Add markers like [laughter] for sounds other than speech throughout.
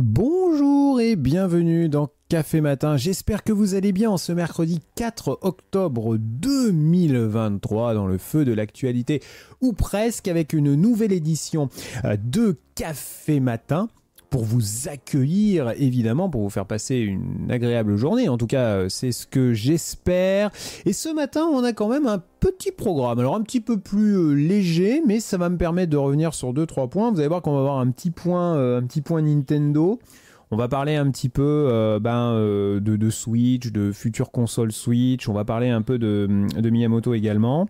Bonjour et bienvenue dans Café Matin. J'espère que vous allez bien en ce mercredi 4 octobre 2023 dans le feu de l'actualité ou presque avec une nouvelle édition euh, de Café Matin pour vous accueillir, évidemment, pour vous faire passer une agréable journée. En tout cas, euh, c'est ce que j'espère. Et ce matin, on a quand même un petit programme. Alors un petit peu plus euh, léger, mais ça va me permettre de revenir sur 2-3 points. Vous allez voir qu'on va avoir un petit point, euh, un petit point Nintendo. On va parler un petit peu ben, de, Switch, de futures consoles Switch. On va parler un peu de, de Miyamoto également.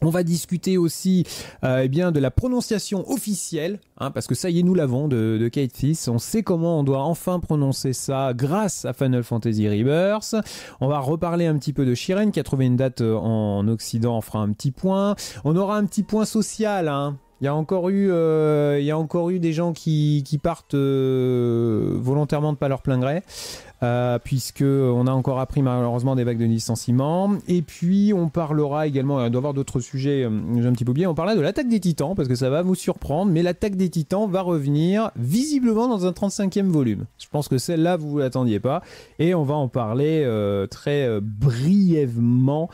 On va discuter aussi euh, eh bien, de la prononciation officielle, hein, parce que ça y est, nous l'avons, de, Kate Fis. On sait comment on doit enfin prononcer ça grâce à Final Fantasy Rebirth. On va reparler un petit peu de Shiren, qui a trouvé une date euh, en, Occident, on fera un petit point. On aura un petit point social, hein. Il y, a encore eu, euh, il encore eu des gens qui, partent volontairement de pas leur plein gré. Euh, puisqu'on a encore appris malheureusement des vagues de licenciements. Et puis on parlera également, il doit y avoir d'autres sujets, euh, j'ai un petit peu oublié, on parlera de l'attaque des titans, parce que ça va vous surprendre, mais l'attaque des titans va revenir visiblement dans un 35e volume. Je pense que celle-là, vous ne l'attendiez pas, et on va en parler euh, très brièvement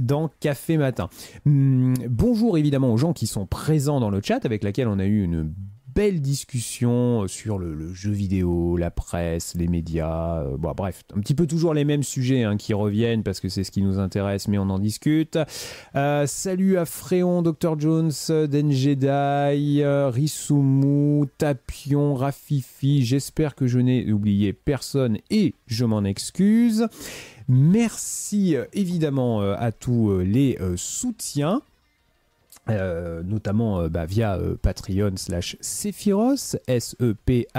dans Café Matin. Hmm, bonjour évidemment aux gens qui sont présents dans le chat, avec laquelle on a eu une belle discussion euh, sur le, jeu vidéo, la presse, les médias, euh, bref, un petit peu toujours les mêmes sujets hein, qui reviennent parce que c'est ce qui nous intéresse, mais on en discute. Euh, salut à Fréon, Dr Jones, Den Jedi, Risumu, Tapion, Rafifi, j'espère que je n'ai oublié personne et je m'en excuse. Merci évidemment à tous les soutiens. Euh, notamment euh, bah, via euh, Patreon slash Sephiros, S-E-P-H-Y-R-O-2-S.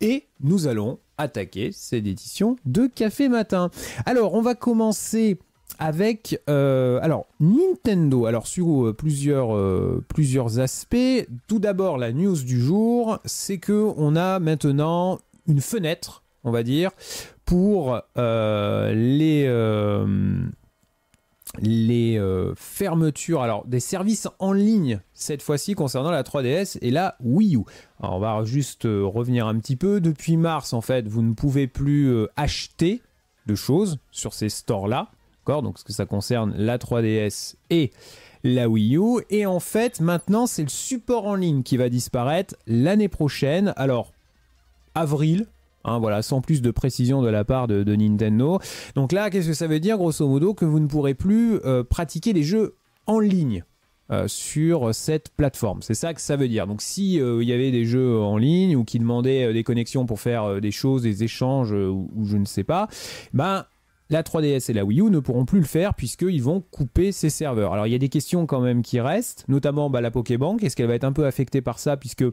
Et nous allons attaquer cette édition de Café Matin. Alors, on va commencer avec alors Nintendo alors sur plusieurs plusieurs aspects tout d'abord la news du jour c'est que on a maintenant une fenêtre on va dire pour les les euh, fermetures, alors des services en ligne cette fois-ci concernant la 3DS et la Wii U. on va juste euh, revenir un petit peu. Depuis mars, en fait, vous ne pouvez plus euh, acheter de choses sur ces stores-là. D'accord Donc, ce que ça concerne la 3DS et la Wii U. Et en fait, maintenant, c'est le support en ligne qui va disparaître l'année prochaine. Alors, avril, Hein, voilà, sans plus de précision de la part de, Nintendo. Donc là, qu'est-ce que ça veut dire grosso modo Que vous ne pourrez plus euh, pratiquer les jeux en ligne. Euh, sur cette plateforme. C'est ça que ça veut dire. Donc si euh, il y avait des jeux en ligne ou qui demandaient des connexions pour faire des choses, des échanges ou, je ne sais pas, ben la 3DS et la Wii U ne pourront plus le faire puisqu'ils vont couper ces serveurs. Alors il y a des questions quand même qui restent, notamment bah, la Pokébank. Est-ce qu'elle va être un peu affectée par ça puisque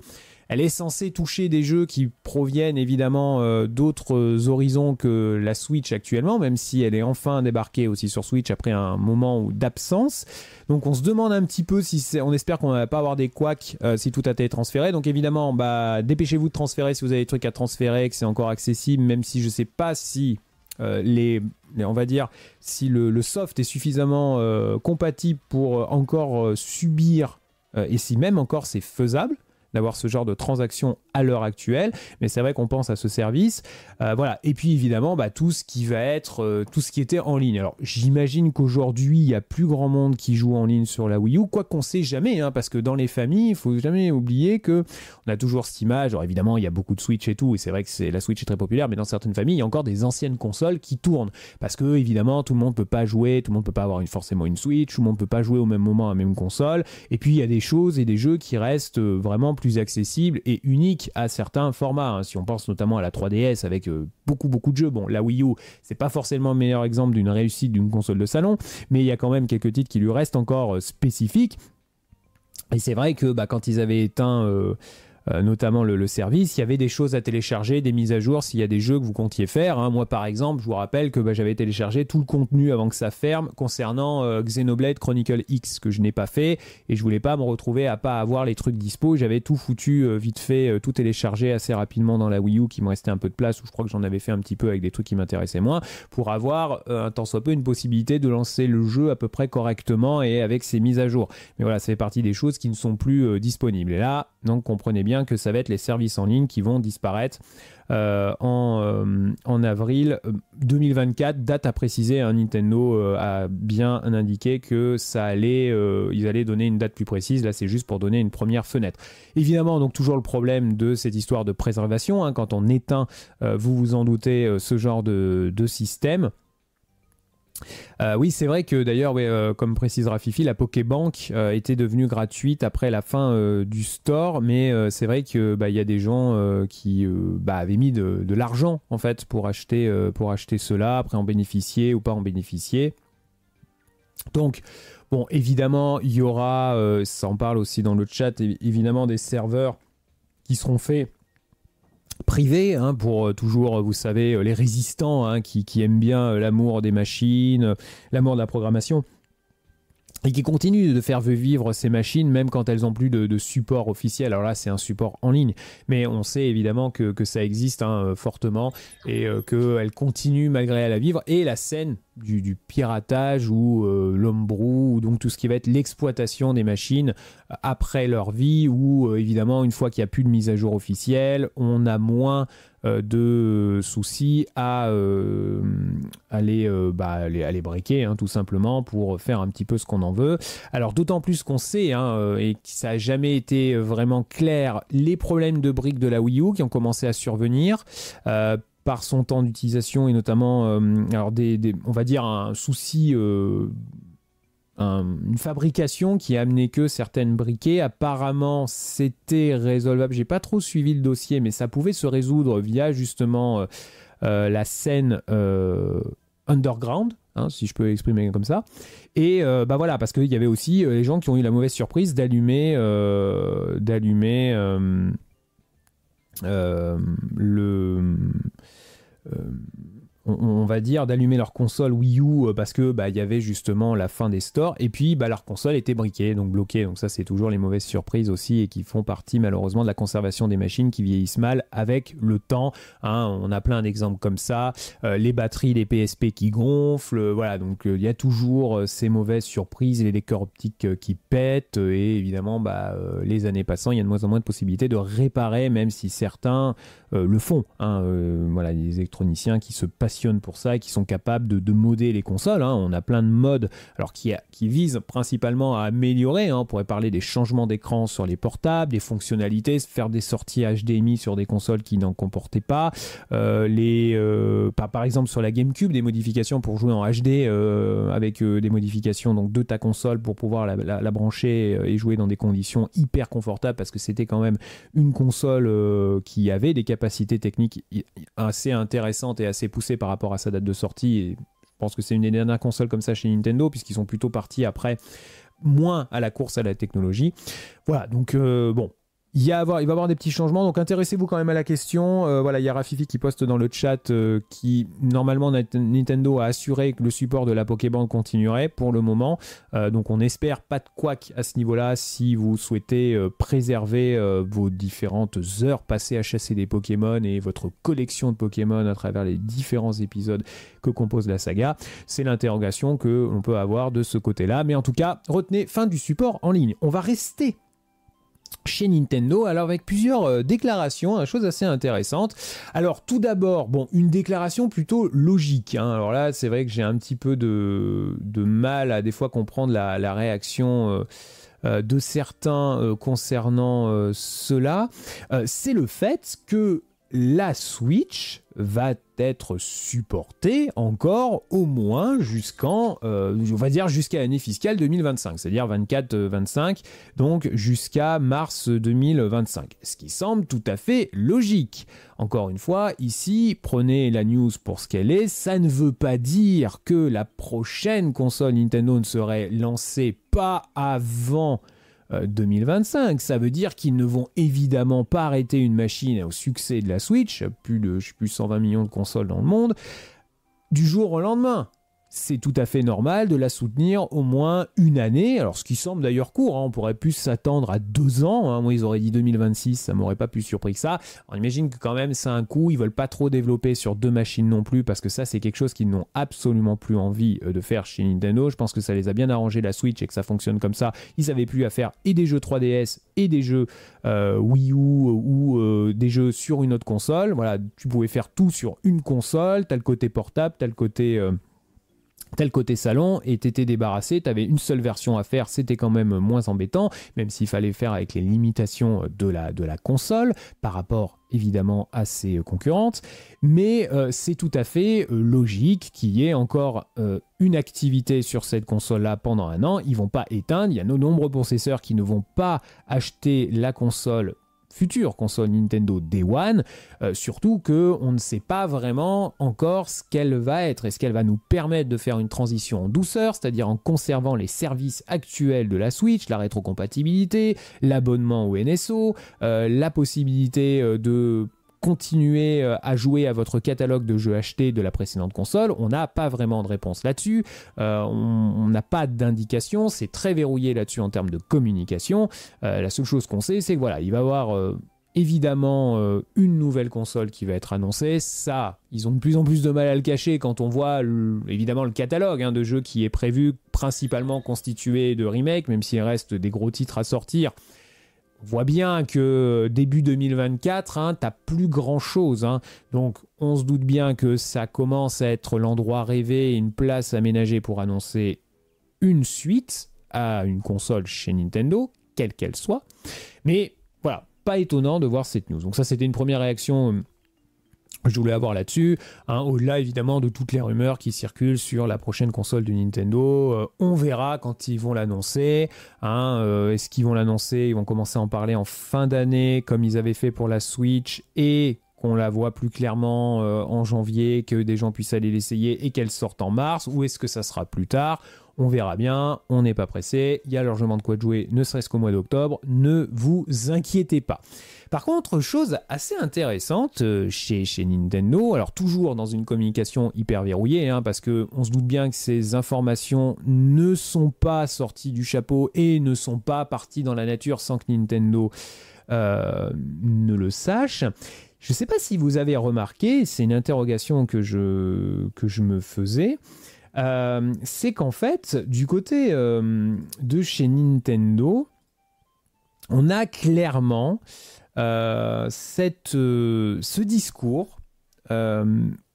elle est censée toucher des jeux qui proviennent évidemment euh, d'autres euh, horizons que la Switch actuellement, même si elle est enfin débarquée aussi sur Switch après un moment d'absence. Donc on se demande un petit peu si c'est... On espère qu'on ne va pas avoir des couacs euh, si tout a été transféré. Donc évidemment, bah, dépêchez-vous de transférer si vous avez des trucs à transférer, que c'est encore accessible, même si je ne sais pas si les, on va dire, si le, soft est suffisamment compatible pour encore subir, et si même encore c'est faisable, d'avoir ce genre de transaction à l'heure actuelle, mais c'est vrai qu'on pense à ce service. Euh, voilà. Et puis évidemment, bah, tout ce qui va être, euh, tout ce qui était en ligne. Alors j'imagine qu'aujourd'hui, il y a plus grand monde qui joue en ligne sur la Wii U, quoi qu'on sait jamais, hein, parce que dans les familles, il faut jamais oublier que on a toujours cette image. Alors évidemment, il y a beaucoup de Switch et tout, et c'est vrai que la Switch est très populaire, mais dans certaines familles, il y a encore des anciennes consoles qui tournent, parce que évidemment, tout le monde peut pas jouer, tout le monde peut pas avoir forcément une Switch, tout le monde peut pas jouer au même moment à la même console. Et puis il y a des choses et des jeux qui restent euh, vraiment plus accessible et unique à certains formats. Hein. Si on pense notamment à la 3DS avec euh, beaucoup beaucoup de jeux, bon, la Wii U, c'est pas forcément le meilleur exemple d'une réussite d'une console de salon, mais il y a quand même quelques titres qui lui restent encore euh, spécifiques. Et c'est vrai que bah, quand ils avaient éteint euh, euh, notamment le, service, il y avait des choses à télécharger, des mises à jour s'il y a des jeux que vous comptiez faire. Hein. Moi, par exemple, je vous rappelle que bah, j'avais téléchargé tout le contenu avant que ça ferme concernant euh, Xenoblade Chronicle X que je n'ai pas fait et je voulais pas me retrouver à pas avoir les trucs dispo. J'avais tout foutu euh, vite fait, tout téléchargé assez rapidement dans la Wii U qui me restait un peu de place où je crois que j'en avais fait un petit peu avec des trucs qui m'intéressaient moins pour avoir un tant soit peu une possibilité de lancer le jeu à peu près correctement et avec ses mises à jour. Mais voilà, ça fait partie des choses qui ne sont plus disponibles. Et là, donc comprenez bien que ça va être les services en ligne qui vont disparaître euh, euh, en, avril 2024, euh, date à préciser. Hein, Nintendo a bien indiqué que ça allait, ils allaient donner une date plus précise. Là, c'est juste pour donner une première fenêtre. Évidemment, donc toujours le problème de cette histoire de préservation. Hein. quand on éteint, vous vous en doutez, ce genre de, de système. Euh, oui, c'est vrai que d'ailleurs, euh, comme précisera Fifi, la Pokébank euh, était devenue gratuite après la fin du store, mais c'est vrai qu'il bah, y a des gens qui bah, avaient mis de, l'argent en fait pour acheter pour acheter cela, après en bénéficier ou pas en bénéficier. Donc bon, évidemment, il y aura, ça en parle aussi dans le chat, évidemment des serveurs qui seront faits privé, hein, pour euh, toujours, euh, vous savez, euh, les résistants hein, qui, qui, aiment bien l'amour des machines, l'amour de la programmation et qui continue de faire vivre ces machines même quand elles n'ont plus de, support officiel. Alors là, c'est un support en ligne, mais on sait évidemment que, ça existe hein, euh, fortement et euh, que qu'elles continuent malgré elle à vivre. Et la scène du, piratage ou euh, l'homme l'ombrou, ou donc tout ce qui va être l'exploitation des machines après leur vie, ou évidemment une fois qu'il n'y a plus de mise à jour officielle, on a moins euh, de soucis à, euh, aller les, euh, bah, à les, hein, tout simplement, pour faire un petit peu ce qu'on en veut. Alors d'autant plus qu'on sait, hein, et que ça n'a jamais été vraiment clair, les problèmes de briques de la Wii U qui ont commencé à survenir par son temps d'utilisation et notamment alors des, on va dire un souci une fabrication qui a amené que certaines briquets. Apparemment, c'était résolvable. J'ai pas trop suivi le dossier, mais ça pouvait se résoudre via justement euh, euh, la scène euh, underground. Hein, si je peux exprimer comme ça. Et bah voilà, parce qu'il y avait aussi les gens qui ont eu la mauvaise surprise d'allumer, euh, d'allumer le on, va dire, d'allumer leur console Wii U euh, parce que bah, il y avait justement la fin des stores et puis bah, leur console était briquée, donc bloquée. Donc ça, c'est toujours les mauvaises surprises aussi et qui font partie malheureusement de la conservation des machines qui vieillissent mal avec le temps. Hein. on a plein d'exemples comme ça, euh, les batteries des PSP qui gonflent, euh, voilà. Donc il y a toujours ces mauvaises surprises, les décors optiques qui pètent et évidemment, bah, les années passant, il y a de moins en moins de possibilités de réparer, même si certains euh, le font. Hein, euh, voilà, les électroniciens qui se passionnent pour ça et qui sont capables de, de moder les consoles. Hein. On a plein de modes alors qui, a, qui visent principalement à améliorer. Hein. On pourrait parler des changements d'écran sur les portables, des fonctionnalités, faire des sorties HDMI sur des consoles qui n'en comportaient pas. Euh, les, par exemple sur la GameCube, des modifications pour jouer en HD avec des modifications donc, de ta console pour pouvoir la, la brancher et jouer dans des conditions hyper confortables parce que c'était quand même une console qui avait des capacités capacité technique assez intéressante et assez poussée par rapport à sa date de sortie. Et je pense que c'est une des dernières consoles comme ça chez Nintendo, puisqu'ils sont plutôt partis après moins à la course à la technologie. Voilà, donc euh, bon, il, va y avoir des petits changements, donc intéressez-vous quand même à la question. Euh, voilà, il y a Rafifi qui poste dans le chat euh, qui, normalement, Nintendo a assuré que le support de la Pokémon continuerait pour le moment. Euh, donc on espère pas de quack à ce niveau-là si vous souhaitez préserver vos différentes heures passées à chasser des Pokémon et votre collection de Pokémon à travers les différents épisodes que compose la saga. C'est l'interrogation que l'on peut avoir de ce côté-là. Mais en tout cas, retenez fin du support en ligne. On va rester chez Nintendo, alors avec plusieurs euh, déclarations, une hein, chose assez intéressante. Alors tout d'abord, bon, une déclaration plutôt logique. Hein. Alors là, c'est vrai que j'ai un petit peu de, de, mal à des fois comprendre la, réaction. Euh, euh, de certains concernant cela, c'est le fait que la Switch va être supportée encore au moins jusqu'en, euh, on va dire jusqu'à l'année fiscale 2025, c'est-à-dire 24-25, euh, donc jusqu'à mars 2025. Ce qui semble tout à fait logique. Encore une fois, ici, prenez la news pour ce qu'elle est, ça ne veut pas dire que la prochaine console Nintendo ne serait lancée pas avant 2025. Euh, ça veut dire qu'ils ne vont évidemment pas arrêter une machine au succès de la Switch, plus de je plus 120 millions de consoles dans le monde, du jour au lendemain c'est tout à fait normal de la soutenir au moins une année, alors ce qui semble d'ailleurs court, hein. on pourrait plus s'attendre à deux ans, hein. moi ils auraient dit 2026, ça m'aurait pas plus surpris que ça, on imagine que quand même c'est un coup, ils veulent pas trop développer sur deux machines non plus, parce que ça c'est quelque chose qu'ils n'ont absolument plus envie euh, de faire chez Nintendo, je pense que ça les a bien arrangé la Switch et que ça fonctionne comme ça, ils avaient plus à faire et des jeux 3DS et des jeux euh, Wii U ou euh, des jeux sur une autre console, voilà, tu pouvais faire tout sur une console, t'as le côté portable, t'as le côté tel côté salon et t'étais débarrassé, t'avais une seule version à faire, c'était quand même moins embêtant, même s'il fallait faire avec les limitations de la, de la console par rapport évidemment à ses concurrentes, mais euh, c'est tout à fait euh, logique qu'il y ait encore euh, une activité sur cette console-là pendant un an. Ils vont pas éteindre, il y a nos nombreux processeurs qui ne vont pas acheter la console future console Nintendo Day One, euh, surtout que on ne sait pas vraiment encore ce qu'elle va être. Est-ce qu'elle va nous permettre de faire une transition en douceur, c'est-à-dire en conservant les services actuels de la Switch, la rétrocompatibilité, l'abonnement au NSO, euh, la possibilité euh, de continuer euh, à jouer à votre catalogue de jeux achetés de la précédente console On n'a pas vraiment de réponse là-dessus. Euh, on n'a pas d'indication. C'est très verrouillé là-dessus en termes de communication. Euh, la seule chose qu'on sait, c'est que voilà, il va y avoir évidemment une nouvelle console qui va être annoncée. Ça, ils ont de plus en plus de mal à le cacher quand on voit évidemment le catalogue hein, de jeux qui est prévu, principalement constitué de remakes, même s'il reste des gros titres à sortir. On voit bien que début 2024, tu hein, t'as plus grand chose. Hein. Donc on se doute bien que ça commence à être l'endroit rêvé, une place aménagée pour annoncer une suite à une console chez Nintendo, quelle qu'elle soit. Mais voilà, pas étonnant de voir cette news. Donc ça c'était une première réaction euh, je voulais avoir là-dessus. Hein, au-delà évidemment de toutes les rumeurs qui circulent sur la prochaine console du Nintendo, euh, on verra quand ils vont l'annoncer. Hein, euh, est-ce qu'ils vont l'annoncer Ils vont commencer à en parler en fin d'année, comme ils avaient fait pour la Switch et qu'on la voit plus clairement euh, en janvier, que des gens puissent aller l'essayer et qu'elle sorte en mars Ou est-ce que ça sera plus tard On verra bien, on n'est pas pressé, il y a largement de quoi jouer, ne serait-ce qu'au mois d'octobre, ne vous inquiétez pas. Par contre, chose assez intéressante euh, chez, chez Nintendo, alors toujours dans une communication hyper verrouillée, hein, parce que on se doute bien que ces informations ne sont pas sorties du chapeau et ne sont pas parties dans la nature sans que Nintendo euh, ne le sache. Je ne sais pas si vous avez remarqué, c'est une interrogation que je, que je me faisais, euh, c'est qu'en fait, du côté euh, de chez Nintendo, on a clairement euh, cette, ce discours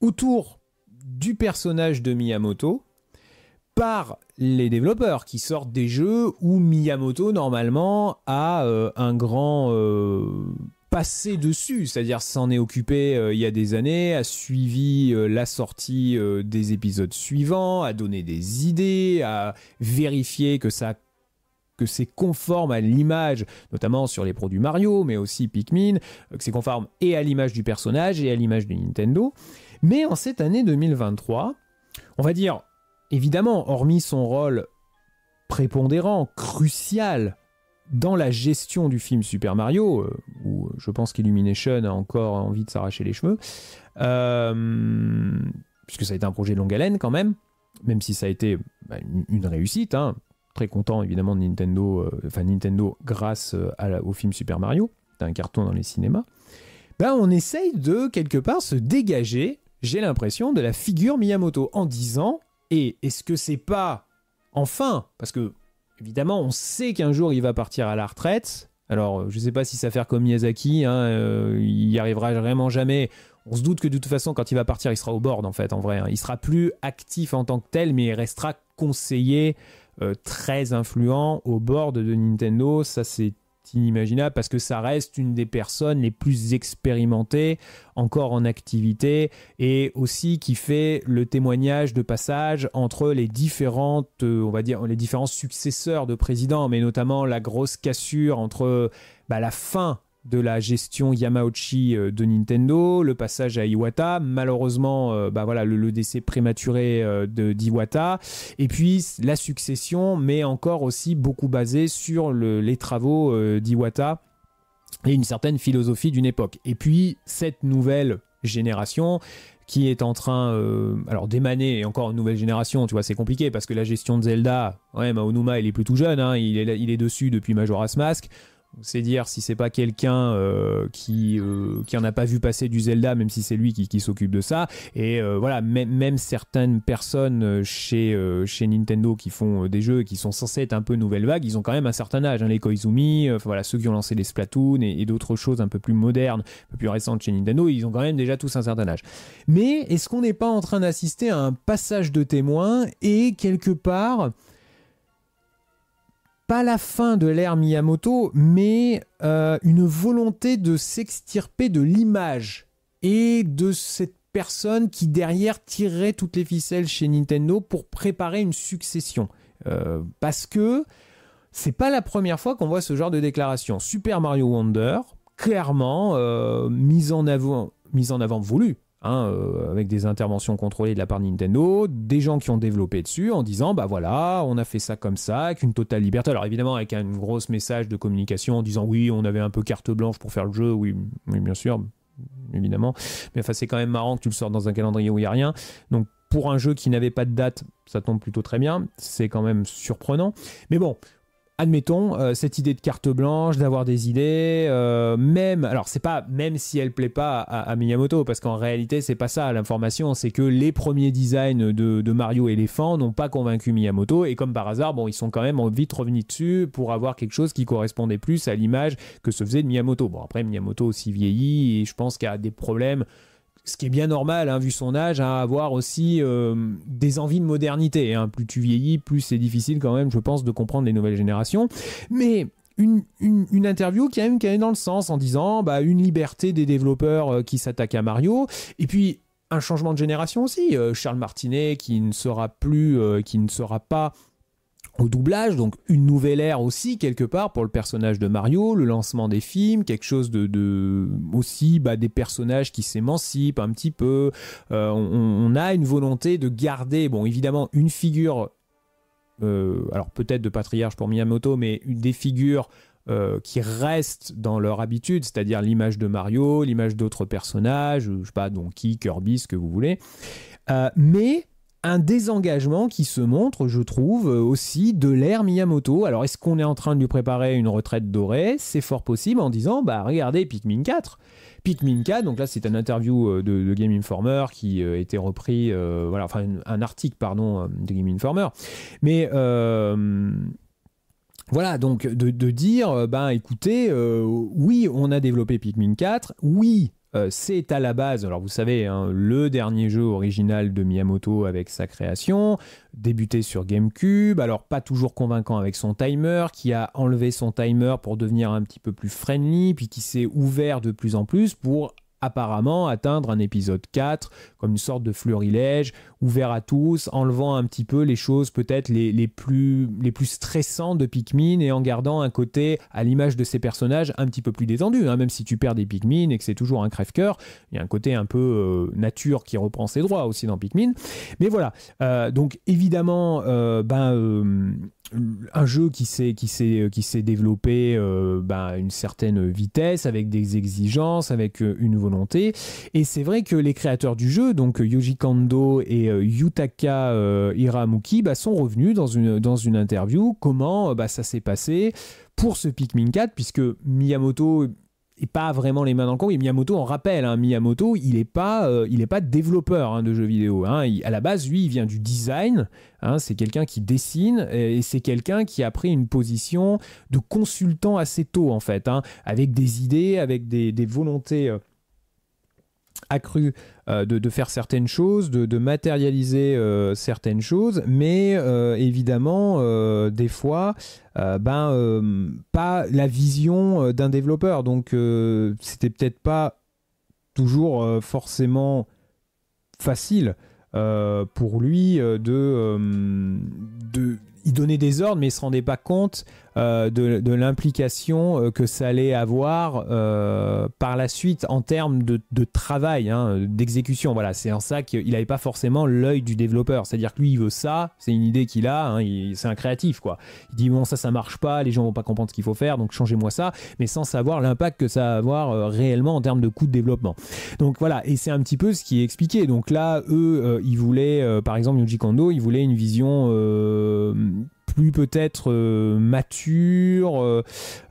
autour du personnage de Miyamoto par les développeurs qui sortent des jeux où Miyamoto normalement a un grand passé dessus, c'est-à-dire s'en est occupé euh, il y a des années, a suivi euh, la sortie euh, des épisodes suivants, a donné des idées, a vérifié que ça que c'est conforme à l'image, notamment sur les produits Mario, mais aussi Pikmin, que c'est conforme et à l'image du personnage et à l'image de Nintendo. Mais en cette année 2023, on va dire, évidemment, hormis son rôle prépondérant, crucial dans la gestion du film Super Mario, je pense qu'Illumination a encore envie de s'arracher les cheveux. Euh, puisque ça a été un projet de longue haleine quand même, même si ça a été bah, une réussite. Hein. Très content évidemment de Nintendo, euh, enfin Nintendo grâce euh, au film Super Mario, un carton dans les cinémas. Ben, on essaye de quelque part se dégager, j'ai l'impression, de la figure Miyamoto en disant et est-ce que c'est pas enfin parce que évidemment on sait qu'un jour il va partir à la retraite alors, euh, je ne sais pas si ça faire comme Miyazaki, hein, euh, il n'y arrivera vraiment jamais. On se doute que de toute façon, quand il va partir, il sera au board, en fait, en vrai. Hein. Il sera plus actif en tant que tel, mais il restera conseiller euh, très influent au board de Nintendo. Ça, c'est inimaginable parce que ça reste une des personnes les plus expérimentées, encore en activité, et aussi qui fait le témoignage de passage entre les différentes, euh, on va dire, les différents successeurs de président, mais notamment la grosse cassure entre bah, la fin de la gestion Yamauchi euh, de Nintendo, le passage à Iwata, malheureusement euh, bah voilà, le, décès prématuré euh, de d'Iwata, et puis la succession, mais encore aussi beaucoup basée sur les travaux d'Iwata et une certaine philosophie d'une époque. Et puis cette nouvelle génération, qui est en train alors d'émaner encore une nouvelle génération, tu vois, c'est compliqué parce que la gestion de Zelda, ouais, Maonuma, il est plutôt jeune, hein, il, est, il est dessus depuis Majora's Mask. C'est dire si c'est pas quelqu'un euh, qui euh, qui en a pas vu passer du Zelda, même si c'est lui qui, s'occupe de ça. Et euh, voilà, même, certaines personnes chez chez Nintendo qui font des jeux et qui sont censés être un peu nouvelles vagues, ils ont quand même un certain âge. Hein, les Koizumi, voilà, ceux qui ont lancé les Splatoon et, d'autres choses un peu plus modernes, un peu plus récentes chez Nintendo, ils ont quand même déjà tous un certain âge. Mais est-ce qu'on n'est pas en train d'assister à un passage de témoin et quelque part pas la fin de l'ère Miyamoto, mais euh, une volonté de s'extirper de l'image et de cette personne qui derrière tirerait toutes les ficelles chez Nintendo pour préparer une succession. Euh, parce que c'est pas la première fois qu'on voit ce genre de déclaration. Super Mario Wonder, clairement euh, mise en avant, mise en avant voulue Hein, euh, avec des interventions contrôlées de la part de Nintendo, des gens qui ont développé dessus en disant bah voilà, on a fait ça comme ça, avec une totale liberté. Alors évidemment avec un gros message de communication en disant oui, on avait un peu carte blanche pour faire le jeu, oui, oui bien sûr, évidemment. Mais enfin c'est quand même marrant que tu le sortes dans un calendrier où il n'y a rien. Donc pour un jeu qui n'avait pas de date, ça tombe plutôt très bien. C'est quand même surprenant. Mais bon, admettons euh, cette idée de carte blanche, d'avoir des idées, euh, même alors c'est pas même si elle plaît pas à, Miyamoto parce qu'en réalité c'est pas ça l'information, c'est que les premiers designs de, Mario éléphant n'ont pas convaincu Miyamoto et comme par hasard bon ils sont quand même vite revenus dessus pour avoir quelque chose qui correspondait plus à l'image que se faisait de Miyamoto. Bon après Miyamoto aussi vieillit et je pense qu'il y a des problèmes ce qui est bien normal, hein, vu son âge, à hein, avoir aussi euh, des envies de modernité. Hein. Plus tu vieillis, plus c'est difficile quand même, je pense, de comprendre les nouvelles générations. Mais une, interview qui, même, qui est dans le sens en disant bah, une liberté des développeurs euh, qui s'attaquent à Mario. Et puis un changement de génération aussi. Euh, Charles Martinet qui ne sera plus, qui ne sera pas au doublage, donc une nouvelle ère aussi quelque part pour le personnage de Mario, le lancement des films, quelque chose de, aussi bah, des personnages qui s'émancipent un petit peu. Euh, on, a une volonté de garder, bon évidemment une figure, euh, alors peut-être de patriarche pour Miyamoto, mais des figures euh, qui restent dans leur habitude, c'est-à-dire l'image de Mario, l'image d'autres personnages, je sais pas, Donkey, Kirby, ce que vous voulez, mais un désengagement qui se montre, je trouve, euh, aussi de l'ère Miyamoto. Alors, est-ce qu'on est en train de lui préparer une retraite dorée C'est fort possible en disant, bah regardez Pikmin 4. Pikmin 4, donc là c'est un interview euh, de, Game Informer qui a euh, été repris, voilà, enfin un article, pardon, de Game Informer. Mais... voilà, donc de, dire, ben écoutez, oui, on a développé Pikmin 4, oui, euh, c'est à la base, alors vous savez, hein, le dernier jeu original de Miyamoto avec sa création, débuté sur GameCube, alors pas toujours convaincant avec son timer, qui a enlevé son timer pour devenir un petit peu plus friendly, puis qui s'est ouvert de plus en plus pour apparemment atteindre un épisode 4 comme une sorte de fleurilège ouvert à tous, enlevant un petit peu les choses peut-être les, plus, les plus stressantes de Pikmin et en gardant un côté à l'image de ces personnages un petit peu plus détendu, hein. même si tu perds des Pikmin et que c'est toujours un crève-cœur, il y a un côté un peu euh, nature qui reprend ses droits aussi dans Pikmin. Mais voilà, euh, donc évidemment, euh, ben un jeu qui s'est qui euh, qui s'est développé euh, ben, à une certaine vitesse avec des exigences avec euh, une volonté et c'est vrai que les créateurs du jeu donc Yoji Kando et Yutaka Iramuki, Hiramuki ben, sont revenus dans une dans une interview comment bah, ça s'est passé pour ce Pikmin 4 puisque Miyamoto et pas vraiment les mains dans le cambouis. Miyamoto, on rappelle, hein, Miyamoto, il n'est pas, euh, pas développeur hein, de jeux vidéo. Hein. à la base, lui, il vient du design. Hein. c'est quelqu'un qui dessine et, c'est quelqu'un qui a pris une position de consultant assez tôt, en fait, hein, avec des idées, avec des, volontés. Euh, accru euh, de, faire certaines choses, de, matérialiser euh, certaines choses, mais euh, évidemment, des fois, ben, pas la vision d'un développeur. Donc, c'était peut-être pas toujours forcément facile pour lui de, de y donner des ordres, mais il se rendait pas compte euh, de, l'implication euh, que ça allait avoir euh, par la suite en termes de, travail, hein, d'exécution. Voilà, c'est en ça qu'il n'avait pas forcément l'œil du développeur. C'est-à-dire que lui, il veut ça, c'est une idée qu'il a, hein, c'est un créatif, quoi. Il dit, bon, ça, ça marche pas, les gens vont pas comprendre ce qu'il faut faire, donc changez-moi ça, mais sans savoir l'impact que ça va avoir réellement en termes de coût de développement. Donc voilà, et c'est un petit peu ce qui est expliqué. Donc là, eux, ils voulaient, par exemple, Yuji Kondo, ils voulaient une vision plus peut-être euh, mature euh,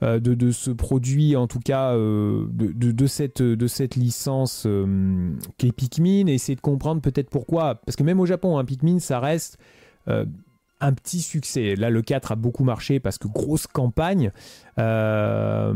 euh, de, ce produit, en tout cas de, de, cette, de cette licence qu'est Pikmin, et essayer de comprendre peut-être pourquoi. Parce que même au Japon, hein, Pikmin, ça reste un petit succès. Là, le 4 a beaucoup marché parce que grosse campagne. Euh,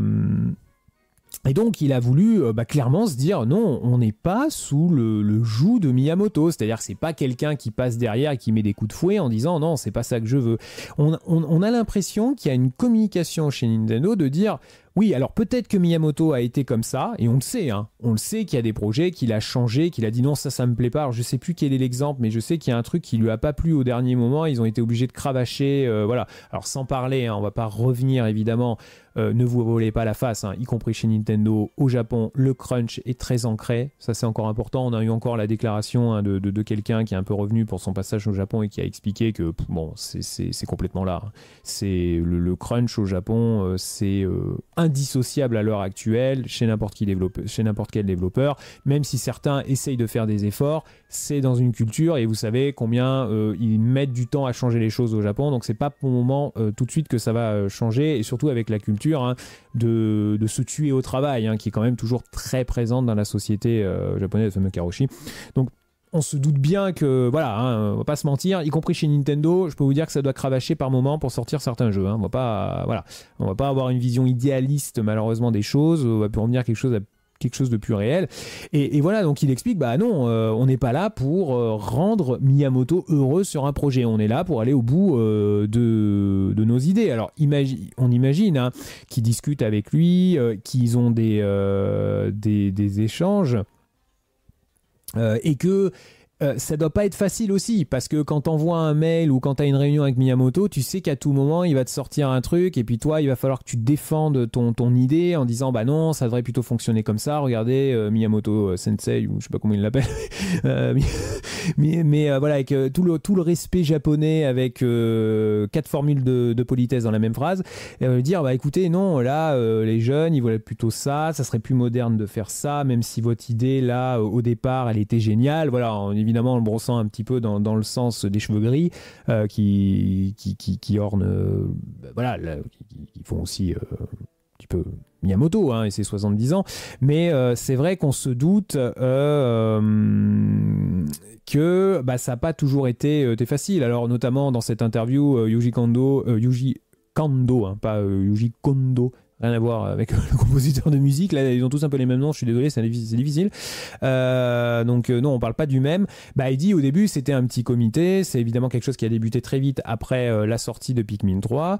et donc, il a voulu euh, bah, clairement se dire non, on n'est pas sous le, joug de Miyamoto. C'est-à-dire que c'est pas quelqu'un qui passe derrière et qui met des coups de fouet en disant non, c'est pas ça que je veux. on a l'impression qu'il y a une communication chez Nintendo de dire oui, alors peut-être que Miyamoto a été comme ça, et on le sait, hein. on le sait qu'il y a des projets qu'il a changé, qu'il a dit non, ça, ça me plaît pas. Alors, je sais plus quel est l'exemple, mais je sais qu'il y a un truc qui lui a pas plu au dernier moment, ils ont été obligés de cravacher, euh, voilà. Alors, sans parler, hein, on va pas revenir évidemment, euh, ne vous volez pas la face, hein, y compris chez Nintendo. Au Japon, le crunch est très ancré, ça c'est encore important. On a eu encore la déclaration de, quelqu'un qui est un peu revenu pour son passage au Japon et qui a expliqué que, bon, c'est complètement là. C'est le, crunch au Japon, euh, c'est indissociable à l'heure actuelle chez n'importe quel développeur. Même si certains essayent de faire des efforts, c'est dans une culture et vous savez combien euh, ils mettent du temps à changer les choses au Japon. Donc c'est pas pour le moment euh, tout de suite que ça va euh, changer et surtout avec la culture hein, de, se tuer au travail hein, qui est quand même toujours très présente dans la société japonaise, de fameux karoshi. Donc on se doute bien que, voilà, hein, on va pas se mentir, y compris chez Nintendo, je peux vous dire que ça doit cravacher par moment pour sortir certains jeux. Hein. On va pas, voilà, on va pas avoir une vision idéaliste malheureusement des choses. On va plus revenir quelque chose à quelque chose de plus réel. Et, voilà, donc il explique, bah non, euh, on n'est pas là pour euh, rendre Miyamoto heureux sur un projet, on est là pour aller au bout euh, de, nos idées. Alors on imagine hein, qu'ils discutent avec lui, qu'ils ont des, des échanges. Euh, et que euh, ça doit pas être facile aussi parce que quand t'envoies un mail ou quand t'as une réunion avec Miyamoto, tu sais qu'à tout moment il va te sortir un truc et puis toi il va falloir que tu défendes ton, ton idée en disant bah non ça devrait plutôt fonctionner comme ça. Regardez euh, Miyamoto euh, Sensei ou je sais pas comment il l'appelle, [laughs] mais, mais voilà avec tout le tout le respect japonais avec quatre formules de, de, politesse dans la même phrase, et dire bah écoutez non là les jeunes ils voulaient plutôt ça, ça serait plus moderne de faire ça même si votre idée là au départ elle était géniale voilà on, évidemment en le brossant un petit peu dans, dans le sens des cheveux gris euh, qui, qui, qui, ornent, euh, bah, voilà, qui, font aussi euh, un petit peu Miyamoto hein, et ses 70 ans. Mais c'est vrai qu'on se doute que bah, ça n'a pas toujours été facile. Alors, notamment dans cette interview, hein, Yuji Kondo, Yuji Kondo, pas Yuji Kondo, rien à voir avec [laughs] le compositeur de musique. Là, ils ont tous un peu les mêmes noms. Je suis désolé, c'est difficile. Euh, donc euh, non, on parle pas du même. Bah, il dit au début, c'était un petit comité. C'est évidemment quelque chose qui a débuté très vite après euh, la sortie de Pikmin 3.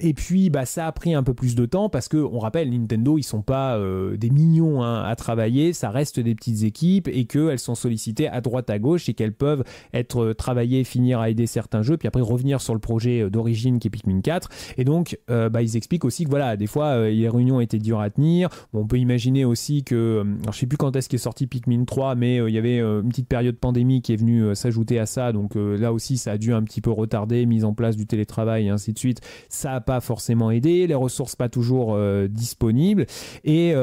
et puis, bah, ça a pris un peu plus de temps parce que, on rappelle, Nintendo, ils sont pas des mignons hein, à travailler. Ça reste des petites équipes et qu'elles sont sollicitées à droite à gauche et qu'elles peuvent être travaillées, finir à aider certains jeux, puis après revenir sur le projet d'origine qui est Pikmin 4. Et donc, bah, ils expliquent aussi que voilà, des fois, les euh, réunions étaient dures à tenir. on peut imaginer aussi que, je euh, je sais plus quand est-ce qu'est sorti Pikmin 3, mais euh, il y avait une petite période pandémie qui est venue s'ajouter à ça. Donc là aussi, ça a dû un petit peu retarder, mise en place du télétravail et ainsi de suite. Ça n'a pas forcément aidé, les ressources pas toujours disponibles. Et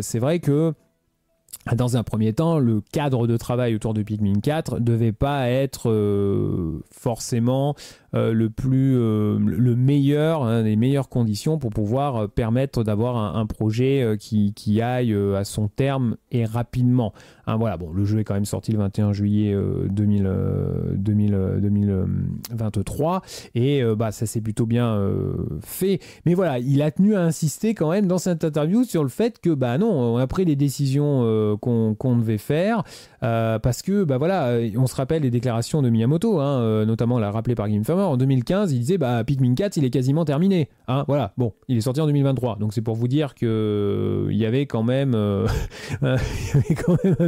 c'est vrai que dans un premier temps, le cadre de travail autour de Pikmin 4 devait pas être euh, forcément euh, le plus euh, le meilleur, hein, les meilleures conditions pour pouvoir permettre d'avoir un, projet qui, aille à son terme et rapidement. Hein, voilà, bon, le jeu est quand même sorti le 21 juillet 2023 et bah ça s'est plutôt bien fait. Mais voilà, il a tenu à insister quand même dans cette interview sur le fait que bah non, on a pris des décisions qu'on devait faire euh, parce que bah voilà euh, on se rappelle les déclarations de Miyamoto hein, euh, notamment la rappelée par Game Farmer en 2015 il disait bah Pikmin 4 il est quasiment terminé hein, voilà bon il est sorti en 2023 donc c'est pour vous dire que [laughs] il y avait quand même un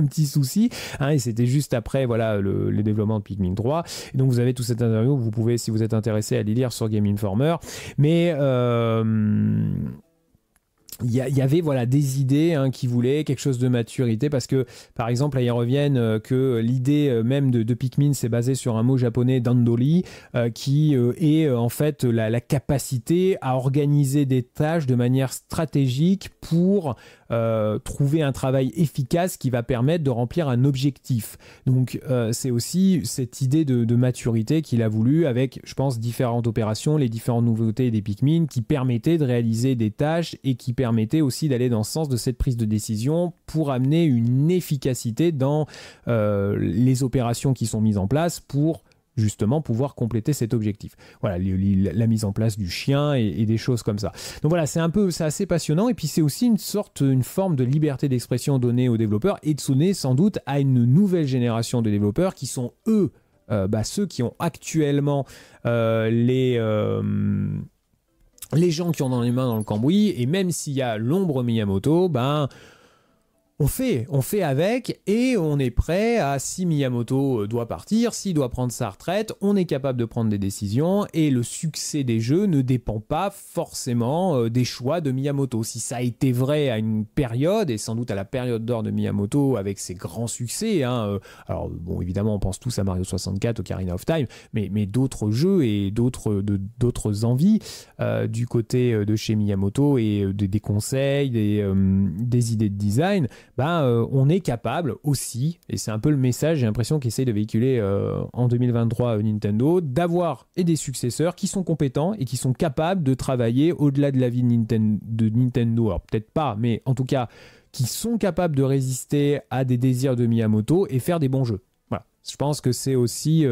petit souci hein, et c'était juste après voilà le, développement de Pikmin 3 et donc vous avez tout cette interview vous pouvez si vous êtes intéressé aller les lire sur Game Informer mais euh, il y, avait voilà des idées hein, qui voulaient quelque chose de maturité parce que par exemple là ils reviennent euh, que l'idée euh, même de, Pikmin c'est basé sur un mot japonais dandoli euh, qui est en fait la, capacité à organiser des tâches de manière stratégique pour euh, trouver un travail efficace qui va permettre de remplir un objectif. Donc euh, c'est aussi cette idée de, maturité qu'il a voulu avec, je pense, différentes opérations, les différentes nouveautés des Pikmin qui permettaient de réaliser des tâches et qui permettaient aussi d'aller dans le sens de cette prise de décision pour amener une efficacité dans euh, les opérations qui sont mises en place pour justement pouvoir compléter cet objectif. Voilà, la mise en place du chien et, des choses comme ça. Donc voilà, c'est un peu, c'est assez passionnant et puis c'est aussi une sorte, une forme de liberté d'expression donnée aux développeurs et sonner sans doute à une nouvelle génération de développeurs qui sont eux, euh, bah, ceux qui ont actuellement euh, les euh, les gens qui ont dans les mains dans le cambouis, et même s'il y a l'ombre Miyamoto, ben, on fait, on fait avec et on est prêt à si Miyamoto euh, doit partir, s'il doit prendre sa retraite, on est capable de prendre des décisions et le succès des jeux ne dépend pas forcément euh, des choix de Miyamoto. Si ça a été vrai à une période et sans doute à la période d'or de Miyamoto avec ses grands succès, hein, euh, alors bon évidemment on pense tous à Mario 64, Ocarina of Time, mais, mais d'autres jeux et d'autres d'autres envies du côté de chez Miyamoto et des, conseils, des, des idées de design ben, euh, on est capable aussi, et c'est un peu le message, j'ai l'impression qu'essaye de véhiculer euh, en 2023 euh, Nintendo, d'avoir et des successeurs qui sont compétents et qui sont capables de travailler au-delà de la vie de, Nintendo. Alors peut-être pas, mais en tout cas, qui sont capables de résister à des désirs de Miyamoto et faire des bons jeux. Voilà. Je pense que c'est aussi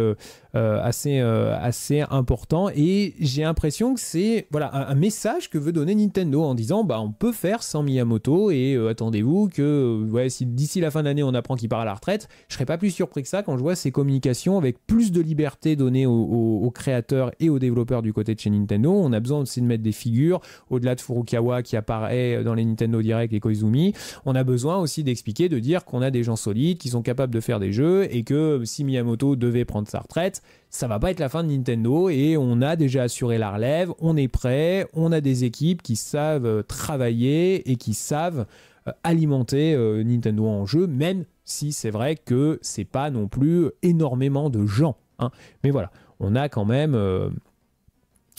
euh, assez, euh, assez important. Et j'ai l'impression que c'est voilà, un, message que veut donner Nintendo en disant bah, on peut faire sans Miyamoto et euh, attendez-vous que ouais, si d'ici la fin de d'année on apprend qu'il part à la retraite, je serais pas plus surpris que ça quand je vois ces communications avec plus de liberté donnée aux, aux créateurs et aux développeurs du côté de chez Nintendo. On a besoin aussi de mettre des figures au-delà de Furukawa qui apparaît dans les Nintendo Direct et Koizumi. On a besoin aussi d'expliquer, de dire qu'on a des gens solides qui sont capables de faire des jeux et que si Miyamoto devait prendre sa retraite, ça va pas être la fin de Nintendo et on a déjà assuré la relève, on est prêt, on a des équipes qui savent euh, travailler et qui savent euh, alimenter euh, Nintendo en jeu, même si c'est vrai que c'est pas non plus énormément de gens. Hein. Mais voilà, on a quand même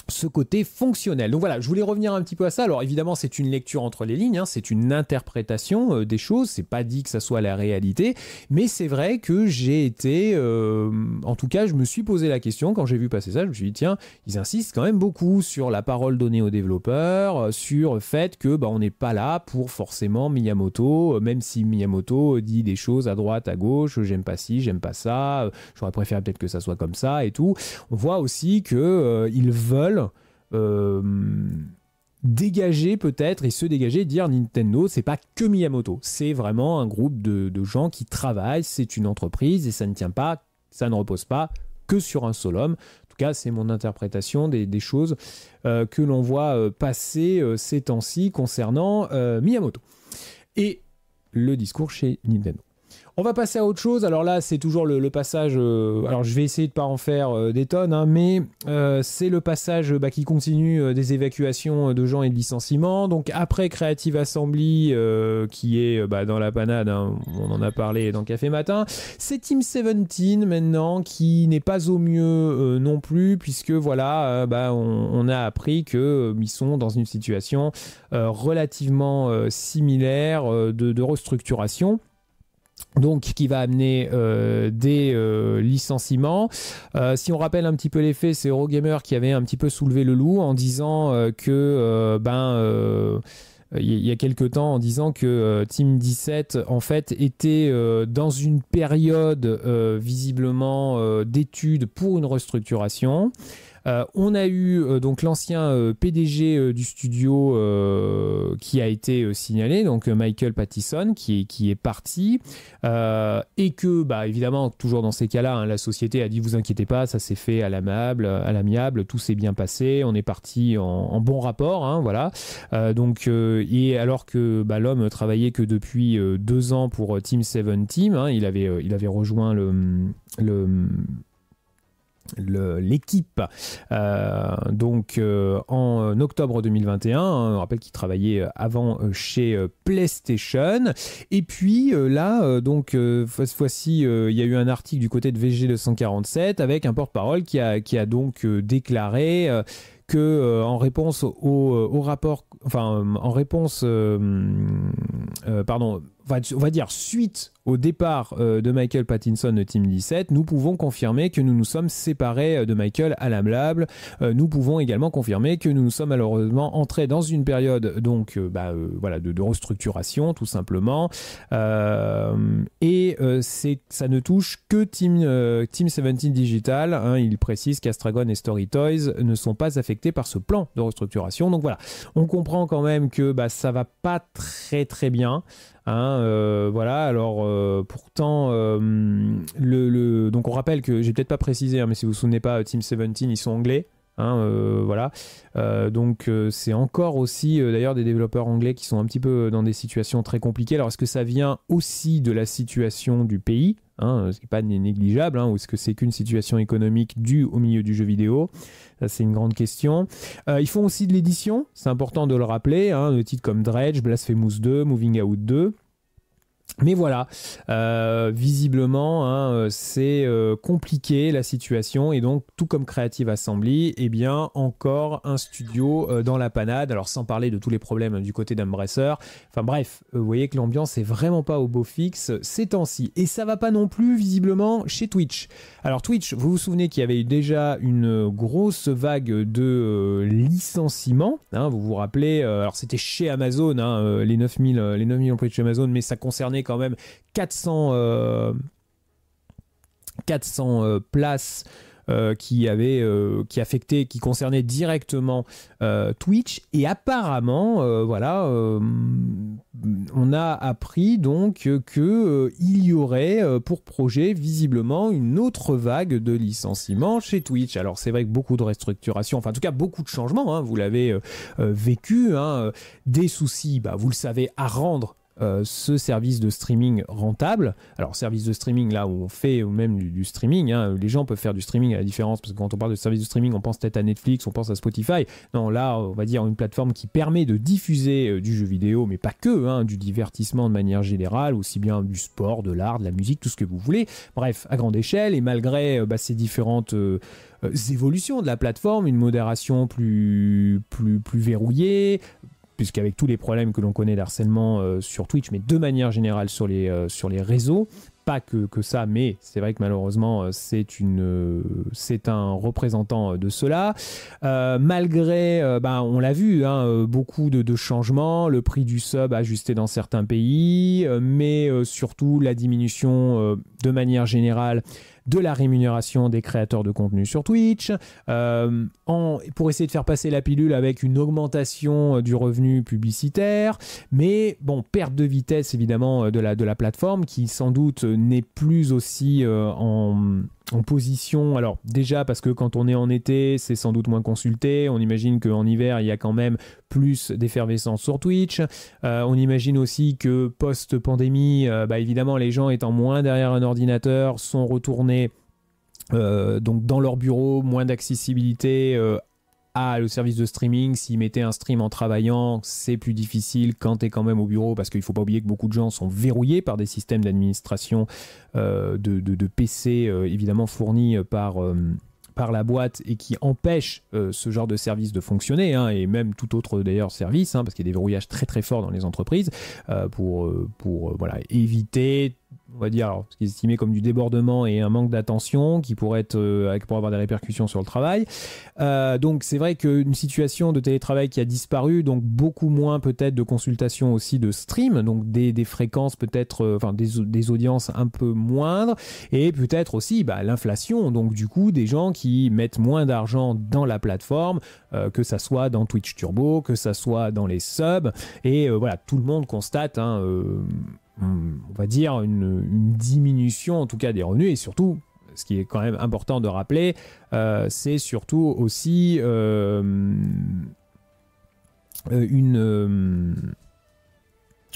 ce côté fonctionnel. Donc voilà, je voulais revenir un petit peu à ça. Alors évidemment, c'est une lecture entre les lignes, hein, c'est une interprétation euh, des choses, c'est pas dit que ça soit la réalité, mais c'est vrai que j'ai été, euh, en tout cas, je me suis posé la question quand j'ai vu passer ça, je me suis dit tiens, ils insistent quand même beaucoup sur la parole donnée aux développeurs, euh, sur le fait que bah, on n'est pas là pour forcément Miyamoto, même si Miyamoto dit des choses à droite, à gauche, j'aime pas ci, j'aime pas ça, j'aurais préféré peut-être que ça soit comme ça et tout. On voit aussi que veulent euh, dégager peut-être et se dégager dire Nintendo c'est pas que Miyamoto c'est vraiment un groupe de, gens qui travaillent c'est une entreprise et ça ne tient pas ça ne repose pas que sur un seul homme en tout cas c'est mon interprétation des, choses euh, que l'on voit euh, passer ces temps-ci concernant Miyamoto et le discours chez Nintendo on va passer à autre chose. Alors là, c'est toujours le, passage. Euh, alors je vais essayer de pas en faire euh, des tonnes, hein, mais euh, c'est le passage bah, qui continue des évacuations de gens et de licenciements. Donc après Creative Assembly, qui est bah, dans la panade, hein, on en a parlé dans Café Matin, c'est Team 17 maintenant qui n'est pas au mieux non plus, puisque voilà, bah, on, a appris que ils sont dans une situation relativement similaire de restructuration donc qui va amener euh, des euh, licenciements. Euh, si on rappelle un petit peu les faits, c'est Eurogamer qui avait un petit peu soulevé le loup en disant que ben il y a quelques temps en disant que Team 17 en fait était dans une période visiblement d'études pour une restructuration euh, on a eu euh, donc l'ancien euh, PDG du studio qui a été signalé, donc Michael Pattison, qui est, qui est parti, et que, bah, évidemment, toujours dans ces cas-là, hein, la société a dit vous inquiétez pas, ça s'est fait à à l'amiable, tout s'est bien passé, on est parti en, bon rapport, hein, voilà. donc, et alors que bah, l'homme travaillait que depuis deux ans pour Team 7 Team, hein, il, avait, il avait rejoint le l'équipe. Euh, donc euh, en octobre 2021, on rappelle qu'il travaillait euh, avant chez PlayStation. Et puis là, donc cette fois-ci, il y a eu un article du côté de VG247 avec un porte-parole qui a, qui a donc déclaré que en réponse au, au rapport, enfin en réponse, pardon, on va dire suite au départ euh, de Michael Pattinson de Team 17, nous pouvons confirmer que nous nous sommes séparés euh, de Michael à l'âme euh, nous pouvons également confirmer que nous nous sommes malheureusement entrés dans une période donc bah, voilà de, restructuration tout simplement. et c'est ça ne touche que Team Team 17 Digital. Hein. il précise qu'Astragon et Story Toys ne sont pas affectés par ce plan de restructuration. Donc voilà, on comprend quand même que bah, ça va pas très très bien. Hein, euh, voilà, alors euh, pourtant, euh, le, le, donc on rappelle que j'ai peut-être pas précisé, hein, mais si vous vous souvenez pas, Team 17, ils sont anglais. Hein, euh, voilà. Euh, donc euh, c'est encore aussi d'ailleurs des développeurs anglais qui sont un petit peu dans des situations très compliquées. Alors est-ce que ça vient aussi de la situation du pays, hein, ce qui n'est pas négligeable, hein, ou est-ce que c'est qu'une situation économique due au milieu du jeu vidéo Ça c'est une grande question. ils font aussi de l'édition, c'est important de le rappeler, des titres comme Dredge, Blasphemous 2, Moving Out 2. Mais voilà, euh, visiblement, hein, euh, c'est euh, compliqué la situation et donc tout comme Creative Assembly, eh bien encore un studio dans la panade. Alors sans parler de tous les problèmes du côté d'Embracer. Enfin bref, vous voyez que l'ambiance est vraiment pas au beau fixe ces temps-ci et ça va pas non plus visiblement chez Twitch. Alors Twitch, vous vous souvenez qu'il y avait eu déjà une grosse vague de licenciements. Hein, vous vous rappelez Alors c'était chez Amazon, hein, les 9000 les 9000 employés de chez Amazon, mais ça concernait quand même 400, 400 euh, euh, places. Euh, qui avait qui affectait qui concernait directement Twitch et apparemment voilà on a appris donc que il y aurait pour projet visiblement une autre vague de licenciements chez Twitch alors c'est vrai que beaucoup de restructuration enfin en tout cas beaucoup de changements hein, vous l'avez vécu hein, des soucis bah, vous le savez à rendre euh, ce service de streaming rentable. Alors, service de streaming, là où on fait ou même du, streaming, hein. les gens peuvent faire du streaming à la différence, parce que quand on parle de service de streaming, on pense peut-être à Netflix, on pense à Spotify. Non, là, on va dire une plateforme qui permet de diffuser euh, du jeu vidéo, mais pas que, hein, du divertissement de manière générale, aussi bien du sport, de l'art, de la musique, tout ce que vous voulez. Bref, à grande échelle, et malgré euh, bah, ces différentes évolutions de la plateforme, une modération plus, plus, plus verrouillée, puisqu'avec tous les problèmes que l'on connaît d'harcèlement euh, sur Twitch, mais de manière générale sur les, euh, sur les réseaux, pas que, ça, mais c'est vrai que malheureusement, euh, c'est, un représentant de cela. malgré, bah, on l'a vu, hein, beaucoup de, de, changements, le prix du sub ajusté dans certains pays, mais surtout la diminution de manière générale de la rémunération des créateurs de contenu sur Twitch, euh, pour essayer de faire passer la pilule avec une augmentation euh, du revenu publicitaire, mais bon, perte de vitesse évidemment euh, de la, de la plateforme qui sans doute n'est plus aussi en en position, alors déjà parce que quand on est en été, c'est sans doute moins consulté, on imagine qu'en hiver, il y a quand même plus d'effervescence sur Twitch, euh, on imagine aussi que post-pandémie, euh, bah, évidemment, les gens étant moins derrière un ordinateur sont retournés euh, donc dans leur bureau, moins d'accessibilité ah, le service de streaming, s'il mettait un stream en travaillant, c'est plus difficile quand tu es quand même au bureau, parce qu'il ne faut pas oublier que beaucoup de gens sont verrouillés par des systèmes d'administration euh, de, PC, euh, évidemment fournis euh, par... par la boîte et qui empêchent ce genre de service de fonctionner, hein, et même tout autre d'ailleurs service, hein, parce qu'il y a des verrouillages très très forts dans les entreprises, pour, pour voilà, éviter on va dire, ce qui est estimé comme du débordement et un manque d'attention qui pourrait être, euh, pour avoir des répercussions sur le travail. Euh, donc c'est vrai qu'une situation de télétravail qui a disparu, donc beaucoup moins peut-être de consultations aussi de stream, donc des, des fréquences peut-être, euh, enfin des, des, audiences un peu moindres, et peut-être aussi bah, l'inflation, donc du coup des gens qui mettent moins d'argent dans la plateforme, que ça soit dans Twitch Turbo, que ça soit dans les subs, et voilà, tout le monde constate, hein, on va dire, une, diminution en tout cas des revenus et surtout, ce qui est quand même important de rappeler, euh, c'est surtout aussi euh, euh, une,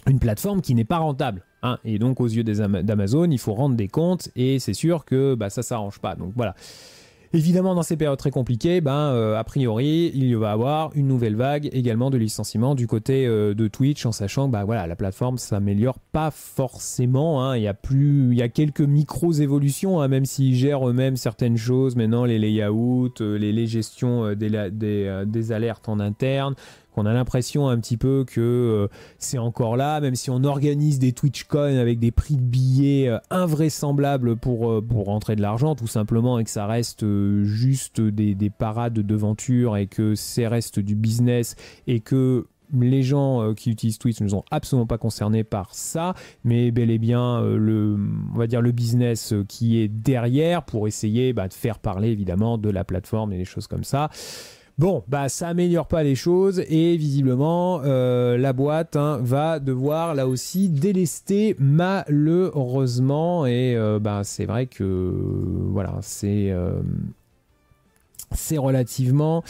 une plateforme qui n'est pas rentable. Hein. Et donc aux yeux d'Amazon, il faut rendre des comptes et c'est sûr que bah, ça ne s'arrange pas. Donc voilà. Évidemment, dans ces périodes très compliquées, ben, euh, a priori, il va y avoir une nouvelle vague également de licenciements du côté euh, de Twitch, en sachant que ben, voilà, la plateforme s'améliore pas forcément. Hein. Il, y a plus, il y a quelques micros évolutions hein, même s'ils gèrent eux-mêmes certaines choses. Maintenant, les layouts, euh, les, les gestions des, des alertes en interne, on a l'impression un petit peu que euh, c'est encore là, même si on organise des TwitchCon avec des prix de billets euh, invraisemblables pour, euh, pour rentrer de l'argent, tout simplement, et que ça reste juste des, parades de devanture et que c'est reste du business et que les gens qui utilisent Twitch ne sont absolument pas concernés par ça, mais bel et bien le, on va dire le business qui est derrière pour essayer bah, de faire parler évidemment de la plateforme et des choses comme ça. Bon, bah ça améliore pas les choses et visiblement euh, la boîte hein, va devoir là aussi délester malheureusement et euh, bah c'est vrai que voilà c'est euh, c'est relativement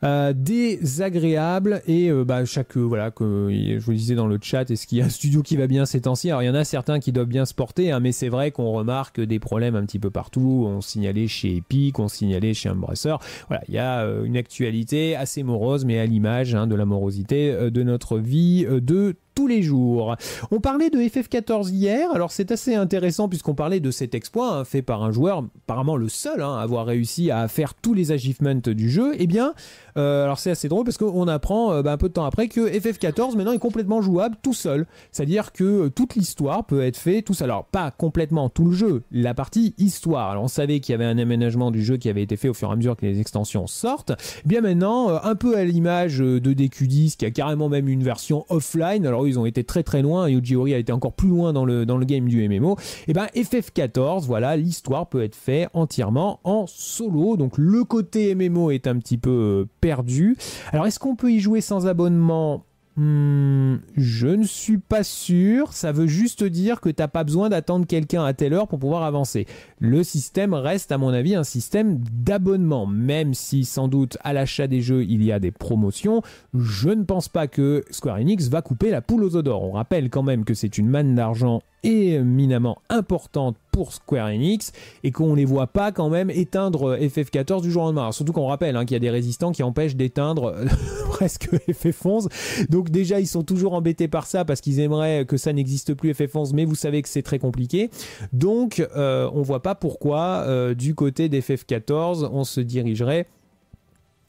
désagréables euh, désagréable et euh, bah, chaque euh, voilà que je vous disais dans le chat est-ce qu'il y a un studio qui va bien ces temps-ci alors il y en a certains qui doivent bien se porter hein, mais c'est vrai qu'on remarque des problèmes un petit peu partout on signalait chez Epic on signalait chez brasseur voilà il y a une actualité assez morose mais à l'image hein, de la morosité de notre vie de les jours. On parlait de FF14 hier, alors c'est assez intéressant puisqu'on parlait de cet exploit hein, fait par un joueur, apparemment le seul hein, à avoir réussi à faire tous les achievements du jeu. Eh bien, euh, alors c'est assez drôle parce qu'on apprend euh, ben, un peu de temps après que FF14 maintenant est complètement jouable tout seul. C'est-à-dire que euh, toute l'histoire peut être faite tout seul. Alors pas complètement tout le jeu, la partie histoire. Alors on savait qu'il y avait un aménagement du jeu qui avait été fait au fur et à mesure que les extensions sortent. Eh bien maintenant, un peu à l'image de DQ10 qui a carrément même une version offline. Alors ils ont été très très loin, Yuji Ori a été encore plus loin dans le, dans le game du MMO, et eh ben FF14, voilà, l'histoire peut être faite entièrement en solo, donc le côté MMO est un petit peu euh, perdu. Alors est-ce qu'on peut y jouer sans abonnement Hmm, je ne suis pas sûr. Ça veut juste dire que tu n'as pas besoin d'attendre quelqu'un à telle heure pour pouvoir avancer. Le système reste, à mon avis, un système d'abonnement. Même si, sans doute, à l'achat des jeux, il y a des promotions, je ne pense pas que Square Enix va couper la poule aux odeurs. On rappelle quand même que c'est une manne d'argent éminemment importante pour Square Enix et qu'on les voit pas quand même éteindre euh, FF14 du jour au lendemain. surtout qu'on rappelle hein, qu'il y a des résistants qui empêchent d'éteindre euh, [laughs] presque FF11. Donc déjà ils sont toujours embêtés par ça parce qu'ils aimeraient que ça n'existe plus FF11, mais vous savez que c'est très compliqué. Donc on euh, on voit pas pourquoi du côté d'FF14 on se dirigerait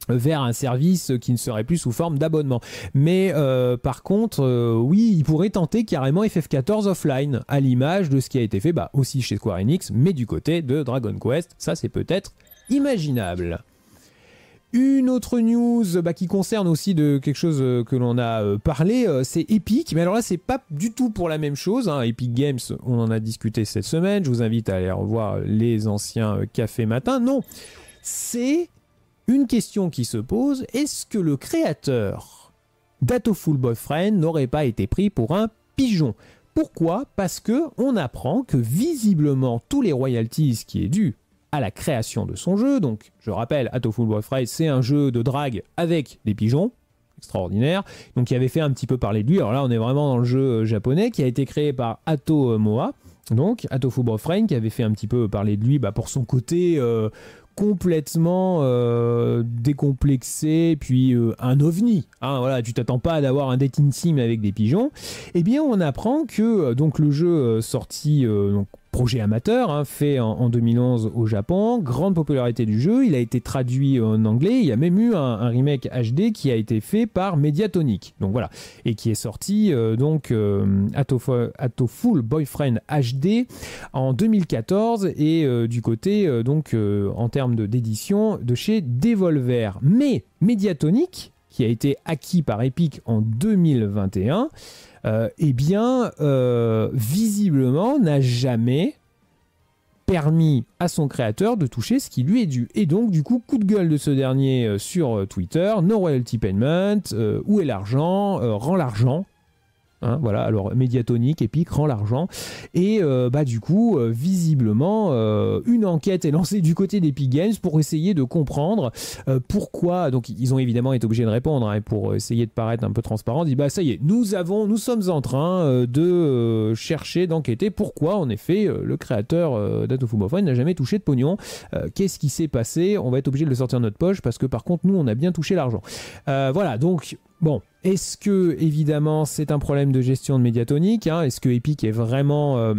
vers un service qui ne serait plus sous forme d'abonnement. Mais euh, par contre, euh, oui, il pourrait tenter carrément FF14 offline, à l'image de ce qui a été fait bah, aussi chez Square Enix, mais du côté de Dragon Quest. Ça, c'est peut-être imaginable. Une autre news bah, qui concerne aussi de quelque chose euh, que l'on a parlé, c'est Epic. Mais alors là, c'est pas du tout pour la même chose. Hein. Epic Games, on en a discuté cette semaine. Je vous invite à aller revoir les anciens cafés matin. Non, c'est une question qui se pose, est-ce que le créateur d'Atoful Boyfriend n'aurait pas été pris pour un pigeon Pourquoi Parce que on apprend que visiblement tous les royalties qui est dû à la création de son jeu, donc je rappelle, Atoful Boyfriend c'est un jeu de drague avec des pigeons, extraordinaire. Donc il avait fait un petit peu parler de lui. Alors là, on est vraiment dans le jeu euh, japonais qui a été créé par Ato euh, Moa. Donc Atoful Boyfriend qui avait fait un petit peu parler de lui bah, pour son côté euh, complètement euh, décomplexé, puis euh, un ovni. ah voilà, tu t'attends pas à d'avoir un date intime avec des pigeons. Eh bien, on apprend que euh, donc le jeu sorti donc projet amateur hein, fait en, 2011 au Japon, grande popularité du jeu, il a été traduit en anglais, il y a même eu un, remake HD qui a été fait par Mediatonic, donc voilà, et qui est sorti euh, donc euh, Full Boyfriend HD en 2014 et euh, du côté euh, donc en termes d'édition de chez Devolver. Mais Mediatonic, qui a été acquis par Epic en 2021, euh, eh bien, euh, visiblement, n'a jamais permis à son créateur de toucher ce qui lui est dû. Et donc, du coup, coup de gueule de ce dernier euh, sur Twitter, no royalty payment, où est l'argent, rend l'argent, Hein, voilà, alors Mediatonic, et rend l'argent. Et euh, bah du coup, euh, visiblement, euh, une enquête est lancée du côté d'Epic Games pour essayer de comprendre pourquoi. Donc ils ont évidemment été obligés de répondre hein, pour essayer de paraître un peu transparent. Dit bah ça y est, nous avons, nous sommes en train de chercher d'enquêter pourquoi en effet le créateur d'Atofumophone n'a jamais touché de pognon. Qu'est-ce qui s'est passé On va être obligé de le sortir de notre poche parce que par contre nous on a bien touché l'argent. voilà donc bon. Est-ce que, évidemment, c'est un problème de gestion de médiatonique hein Est-ce que Epic est vraiment euh,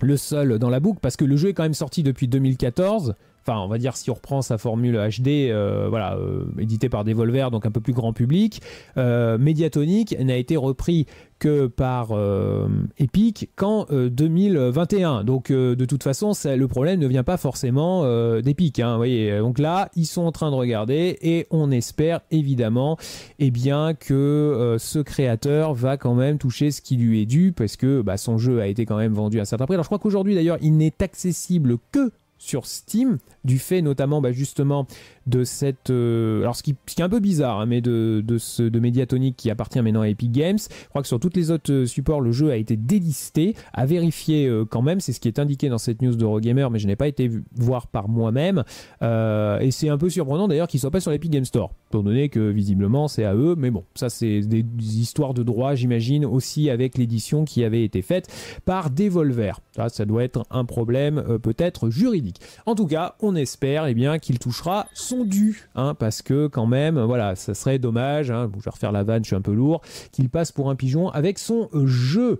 le seul dans la boucle Parce que le jeu est quand même sorti depuis 2014 enfin on va dire si on reprend sa formule HD, euh, voilà, euh, édité par Devolver, donc un peu plus grand public, euh, Mediatonic n'a été repris que par euh, Epic qu'en 2021. Donc de toute façon, le problème ne vient pas forcément d'Epic. Hein, voyez, donc là, ils sont en train de regarder et on espère évidemment, eh bien que ce créateur va quand même toucher ce qui lui est dû parce que bah, son jeu a été quand même vendu à un certain prix. Alors je crois qu'aujourd'hui d'ailleurs, il n'est accessible que sur Steam, du fait notamment bah, justement de cette... Euh, alors ce qui, est un peu bizarre, hein, mais de, de, ce, de Mediatonic qui appartient maintenant à Epic Games. Je crois que sur toutes les autres euh, supports, le jeu a été délisté, à vérifier euh, quand même, c'est ce qui est indiqué dans cette news d'Eurogamer, mais je n'ai pas été voir par moi-même. et c'est un peu surprenant d'ailleurs qu'il ne soit pas sur l'Epic Games Store, étant donné que visiblement c'est à eux, mais bon, ça c'est des histoires de droit, j'imagine, aussi avec l'édition qui avait été faite par Devolver. Ça, ça doit être un problème peut-être juridique. En tout cas, on espère eh bien qu'il touchera ce dû, hein, parce que quand même, voilà, ça serait dommage, hein, je vais refaire la vanne, je suis un peu lourd, qu'il passe pour un pigeon avec son jeu.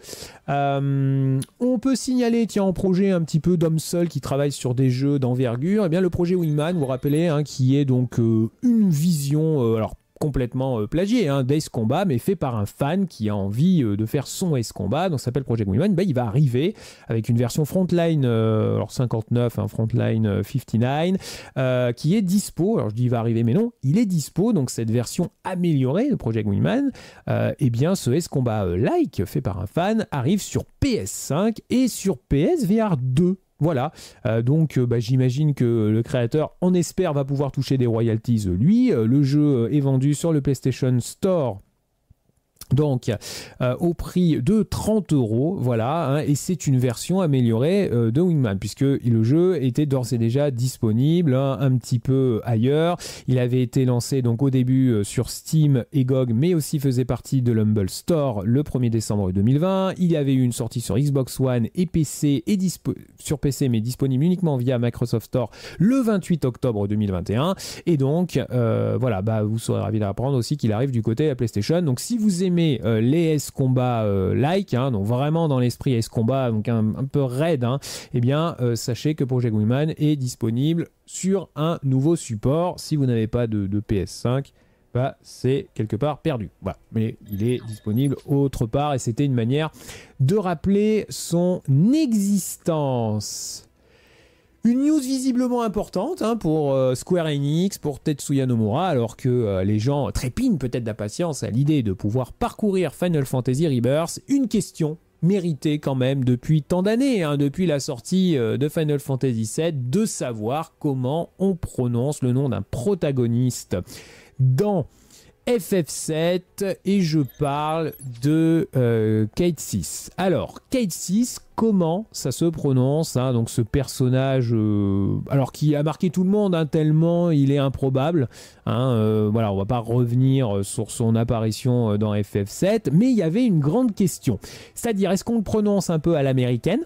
Euh, on peut signaler, tiens, en projet un petit peu d'homme seul qui travaille sur des jeux d'envergure, et eh bien le projet Wingman, vous rappelez, hein, qui est donc euh, une vision, euh, alors complètement euh, plagié, un hein, d'Ace Combat, mais fait par un fan qui a envie euh, de faire son Ace Combat, donc ça s'appelle Project winman ben, bah, il va arriver avec une version Frontline euh, alors 59, un hein, Frontline 59, qui est dispo, alors je dis il va arriver, mais non, il est dispo, donc cette version améliorée de Project Winman, eh bien ce Ace Combat like fait par un fan arrive sur PS5 et sur PSVR 2. Voilà, euh, donc euh, bah, j'imagine que le créateur, en espère, va pouvoir toucher des royalties euh, lui. le jeu est vendu sur le PlayStation Store donc, euh, au prix de 30 euros, voilà, hein, et c'est une version améliorée euh, de Wingman, puisque le jeu était d'ores et déjà disponible hein, un petit peu ailleurs. Il avait été lancé donc au début euh, sur Steam et GOG, mais aussi faisait partie de l'Humble Store le 1er décembre 2020. Il y avait eu une sortie sur Xbox One et PC, et sur PC, mais disponible uniquement via Microsoft Store le 28 octobre 2021. Et donc, voilà, bah, vous serez ravis d'apprendre aussi qu'il arrive du côté de PlayStation. Donc, si vous aimez euh, les S-Combat euh, like, hein, donc vraiment dans l'esprit S-Combat, donc un, peu raide, et hein, eh bien euh, sachez que Project women est disponible sur un nouveau support. Si vous n'avez pas de, de PS5, bah, c'est quelque part perdu. Voilà. Mais il est disponible autre part et c'était une manière de rappeler son existence. Une news visiblement importante hein, pour euh, Square Enix, pour Tetsuya Nomura, alors que euh, les gens trépignent peut-être d'impatience à l'idée de pouvoir parcourir Final Fantasy Rebirth. Une question méritée quand même depuis tant d'années, hein, depuis la sortie euh, de Final Fantasy VII, de savoir comment on prononce le nom d'un protagoniste dans FF7 et je parle de euh, Kate 6. Alors, Kate 6, comment ça se prononce hein, Donc ce personnage, euh, alors qui a marqué tout le monde, hein, tellement il est improbable. Hein, euh, voilà, on va pas revenir sur son apparition dans FF7, mais il y avait une grande question. C'est-à-dire, est-ce qu'on le prononce un peu à l'américaine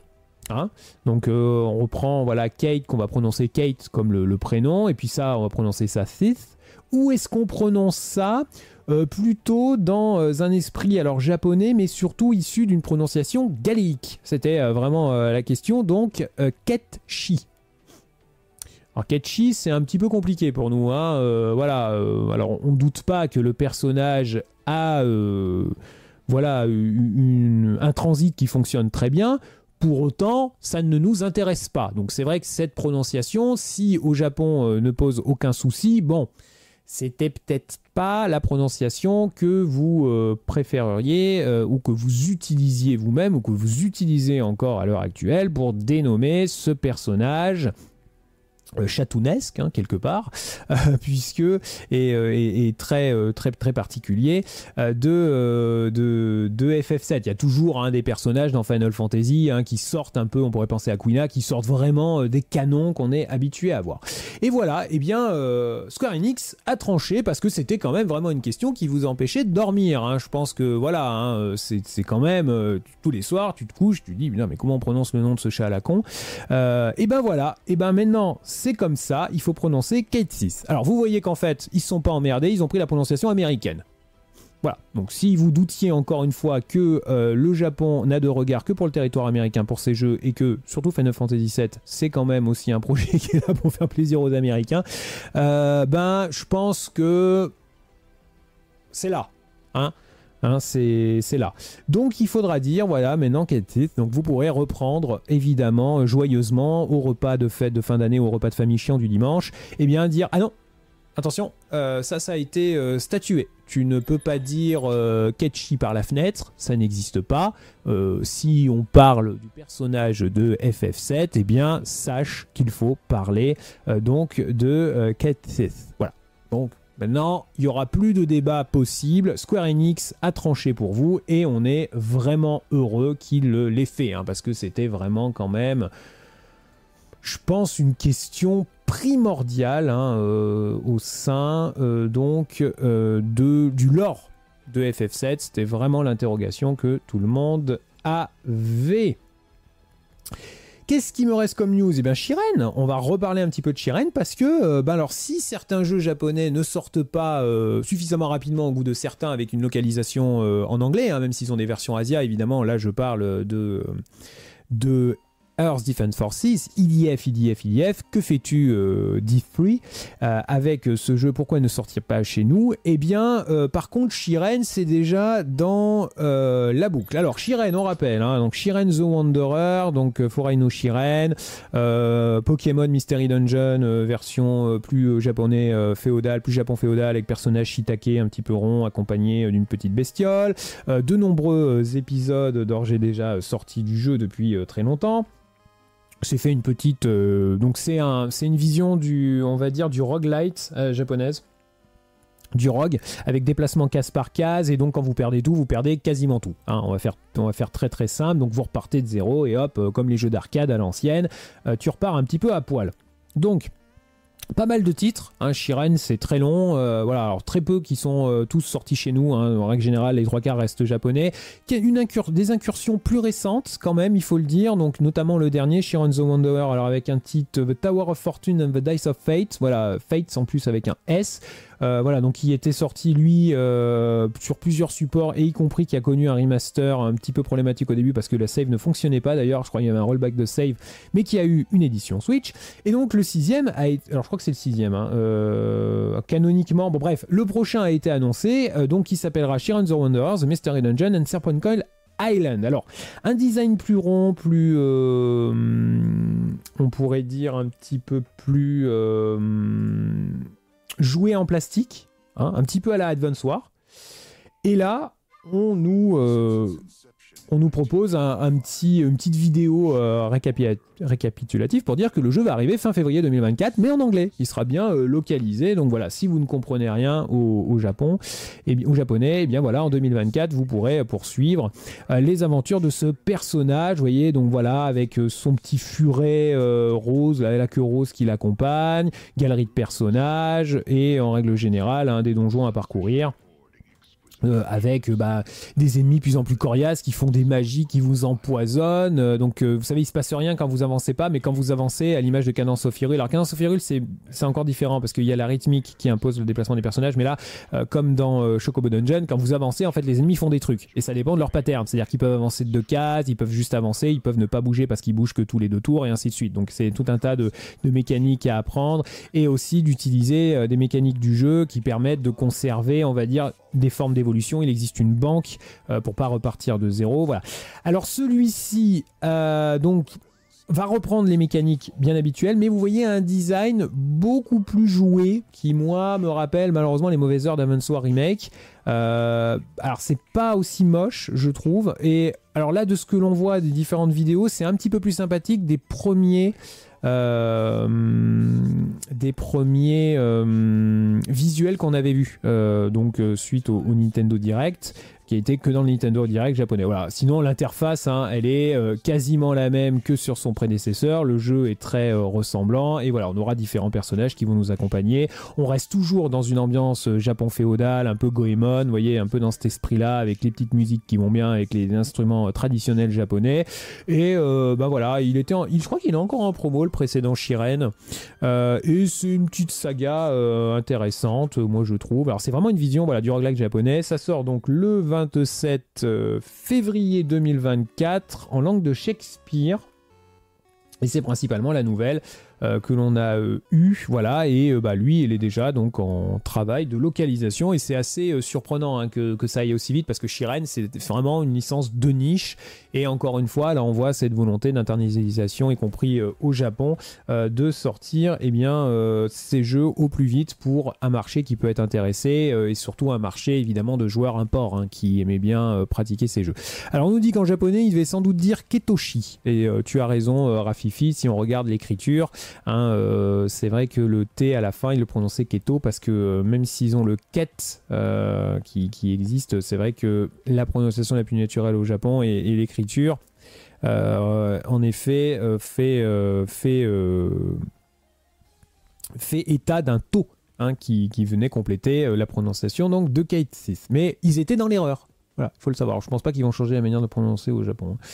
Hein Donc on reprend voilà Kate qu'on va prononcer Kate comme le, prénom et puis ça on va prononcer ça Sith où est-ce qu'on prononce ça euh, plutôt dans euh, un esprit alors japonais, mais surtout issu d'une prononciation galéique C'était euh, vraiment la question. Donc, Ketchi. Alors Ketchi, c'est un petit peu compliqué pour nous. Hein. voilà. alors, on doute pas que le personnage a voilà un transit qui fonctionne très bien. Pour autant, ça ne nous intéresse pas. Donc c'est vrai que cette prononciation, si au Japon ne pose aucun souci, bon, c'était peut-être pas la prononciation que vous euh, préféreriez euh, ou que vous utilisiez vous-même ou que vous utilisez encore à l'heure actuelle pour dénommer ce personnage euh, chatounesque hein, quelque part [laughs] euh, puisque et, euh, très très très particulier de, de, de FF7 il y a toujours un hein, des personnages dans Final Fantasy hein, qui sortent un peu on pourrait penser à Quina qui sortent vraiment des canons qu'on est habitué à voir et voilà et eh bien euh, Square Enix a tranché parce que c'était quand même vraiment une question qui vous empêchait de dormir hein. je pense que voilà c'est quand même tous les soirs tu te couches tu te dis mais comment on prononce le nom de ce chat à la con et eh ben voilà et eh ben maintenant c'est comme ça, il faut prononcer Kate 6. Alors vous voyez qu'en fait, ils ne sont pas emmerdés, ils ont pris la prononciation américaine. Voilà, donc si vous doutiez encore une fois que euh, le Japon n'a de regard que pour le territoire américain pour ces jeux et que surtout Final Fantasy VII c'est quand même aussi un [laughs] projet qui est là pour faire plaisir aux Américains, euh, ben je pense que c'est là. Hein Hein, c'est là. Donc il faudra dire, voilà, maintenant donc vous pourrez reprendre évidemment euh, joyeusement au repas de fête de fin d'année, au repas de famille chiant du dimanche, et eh bien dire, ah non, attention, euh, ça, ça a été euh, statué. Tu ne peux pas dire Ketchi par la fenêtre, ça n'existe pas. si on parle du personnage de FF7, eh bien, sache qu'il faut parler donc de ketchi Voilà. Donc, Maintenant, il n'y aura plus de débat possible. Square Enix a tranché pour vous et on est vraiment heureux qu'il l'ait fait hein, parce que c'était vraiment quand même, je pense, une question primordiale hein, euh, au sein euh, donc euh, de, du lore de FF7. C'était vraiment l'interrogation que tout le monde avait. Qu'est-ce qui me reste comme news Eh bien, Shiren. On va reparler un petit peu de Shiren parce que, euh, ben alors, si certains jeux japonais ne sortent pas euh, suffisamment rapidement au goût de certains avec une localisation euh, en anglais, hein, même s'ils ont des versions Asia, évidemment, là, je parle de de Earth Defense Forces, IDF, IDF, IDF, que fais-tu euh, euh, avec ce jeu Pourquoi ne sortir pas chez nous Eh bien, euh, par contre, Shiren, c'est déjà dans euh, la boucle. Alors, Shiren, on rappelle, hein, donc Shiren The Wanderer, donc Foraino Shiren, Pokémon Mystery Dungeon, version plus japonais féodal, plus japon féodal, avec personnage shiitake un petit peu rond, accompagné d'une petite bestiole, de nombreux épisodes j'ai déjà sortis du jeu depuis très longtemps. C'est fait une petite. Euh, donc c'est un, c'est une vision du, on va dire, du roguelite euh, japonaise du rogue avec déplacement case par case et donc quand vous perdez tout vous perdez quasiment tout hein. on, va faire, on va faire très très simple donc vous repartez de zéro et hop euh, comme les jeux d'arcade à l'ancienne tu repars un petit peu à poil donc pas mal de titres. Hein. Shiren, c'est très long. Euh, voilà, alors très peu qui sont euh, tous sortis chez nous. Hein. en règle générale, les trois quarts restent japonais. une des incursions plus récentes, quand même, il faut le dire. Donc, notamment le dernier, Shiren the Wanderer, alors avec un titre The Tower of Fortune and the Dice of Fate. Voilà, Fate en plus avec un S. Euh, voilà, donc il était sorti lui euh, sur plusieurs supports et y compris qui a connu un remaster un petit peu problématique au début parce que la save ne fonctionnait pas d'ailleurs, je crois qu'il y avait un rollback de save, mais qui a eu une édition Switch. Et donc le sixième a été, alors je crois que c'est le sixième, hein, euh, canoniquement, bon bref, le prochain a été annoncé, donc il s'appellera Shiran the Wonders, Mystery Dungeon and Serpent Coil Island. Alors, un design plus rond, plus. Hmm, on pourrait dire un petit peu plus. Hmm, Jouer en plastique, hein, un petit peu à la Advance War. Et là, on nous, euh, on nous propose un, petit, une petite vidéo euh, récapitulative pour dire que le jeu va arriver fin février 2024, mais en anglais. Il sera bien euh, localisé. Donc voilà, si vous ne comprenez rien au, Japon, et eh bien au japonais, eh bien voilà, en 2024, vous pourrez poursuivre euh, les aventures de ce personnage. Vous voyez, donc voilà, avec son petit furet rose, la, queue rose qui l'accompagne, galerie de personnages et en règle générale, des donjons à parcourir. Euh, avec euh, bah, des ennemis plus en plus coriaces qui font des magies qui vous empoisonnent. Euh, donc vous savez, il se passe rien quand vous avancez pas, mais quand vous avancez, à l'image de Canon Sophirul. Alors Canon Sophirul, c'est encore différent parce qu'il y a la rythmique qui impose le déplacement des personnages, mais là, comme dans Chocobo Dungeon, quand vous avancez, en fait, les ennemis font des trucs et ça dépend de leur pattern. C'est-à-dire qu'ils peuvent avancer de deux cases, ils peuvent juste avancer, ils peuvent ne pas bouger parce qu'ils bougent que tous les deux tours et ainsi de suite. Donc c'est tout un tas de, de, mécaniques à apprendre et aussi d'utiliser des mécaniques du jeu qui permettent de conserver, on va dire, des formes d'évolution. Il existe une banque euh, pour pas repartir de zéro. Voilà. Alors celui-ci, euh, donc va reprendre les mécaniques bien habituelles, mais vous voyez un design beaucoup plus joué qui, moi, me rappelle malheureusement les mauvaises heures soir Remake. Euh, alors, c'est pas aussi moche, je trouve. Et alors là, de ce que l'on voit des différentes vidéos, c'est un petit peu plus sympathique des premiers euh, des premiers euh, visuels qu'on avait vus, euh, donc suite au, au Nintendo Direct qui a été que dans le Nintendo Direct japonais. Voilà. Sinon, l'interface, hein, elle est euh, quasiment la même que sur son prédécesseur. Le jeu est très euh, ressemblant et voilà, on aura différents personnages qui vont nous accompagner. On reste toujours dans une ambiance euh, Japon féodale un peu Goemon, vous voyez, un peu dans cet esprit-là, avec les petites musiques qui vont bien, avec les instruments traditionnels japonais. Et ben voilà, il était, je crois qu'il est encore en promo le précédent Shiren. et c'est une petite saga intéressante, moi je trouve. Alors c'est vraiment une vision voilà du roguelike japonais. Ça sort donc le 20 27 février 2024 en langue de Shakespeare. Et c'est principalement la nouvelle euh, que l'on a euh, eu, voilà, et euh, bah, lui, il est déjà donc en travail de localisation, et c'est assez surprenant hein, que, que, ça aille aussi vite, parce que Shiren, c'est vraiment une licence de niche, et encore une fois, là, on voit cette volonté d'internationalisation, y compris au Japon, de sortir et eh bien, ces jeux au plus vite pour un marché qui peut être intéressé, et surtout un marché, évidemment, de joueurs import, hein, qui aimaient bien pratiquer ces jeux. Alors, on nous dit qu'en japonais, il devait sans doute dire Ketoshi, et tu as raison, Rafifi, si on regarde l'écriture, Hein, euh, c'est vrai que le T à la fin, ils le prononçaient keto parce que euh, même s'ils ont le ket euh, qui, existe, c'est vrai que la prononciation la plus naturelle au Japon et, l'écriture, en effet, fait, fait, fait état d'un TO hein, qui, venait compléter la prononciation donc de Kate Mais ils étaient dans l'erreur. Voilà, faut le savoir. Je pense pas qu'ils vont changer la manière de prononcer au Japon. Hein.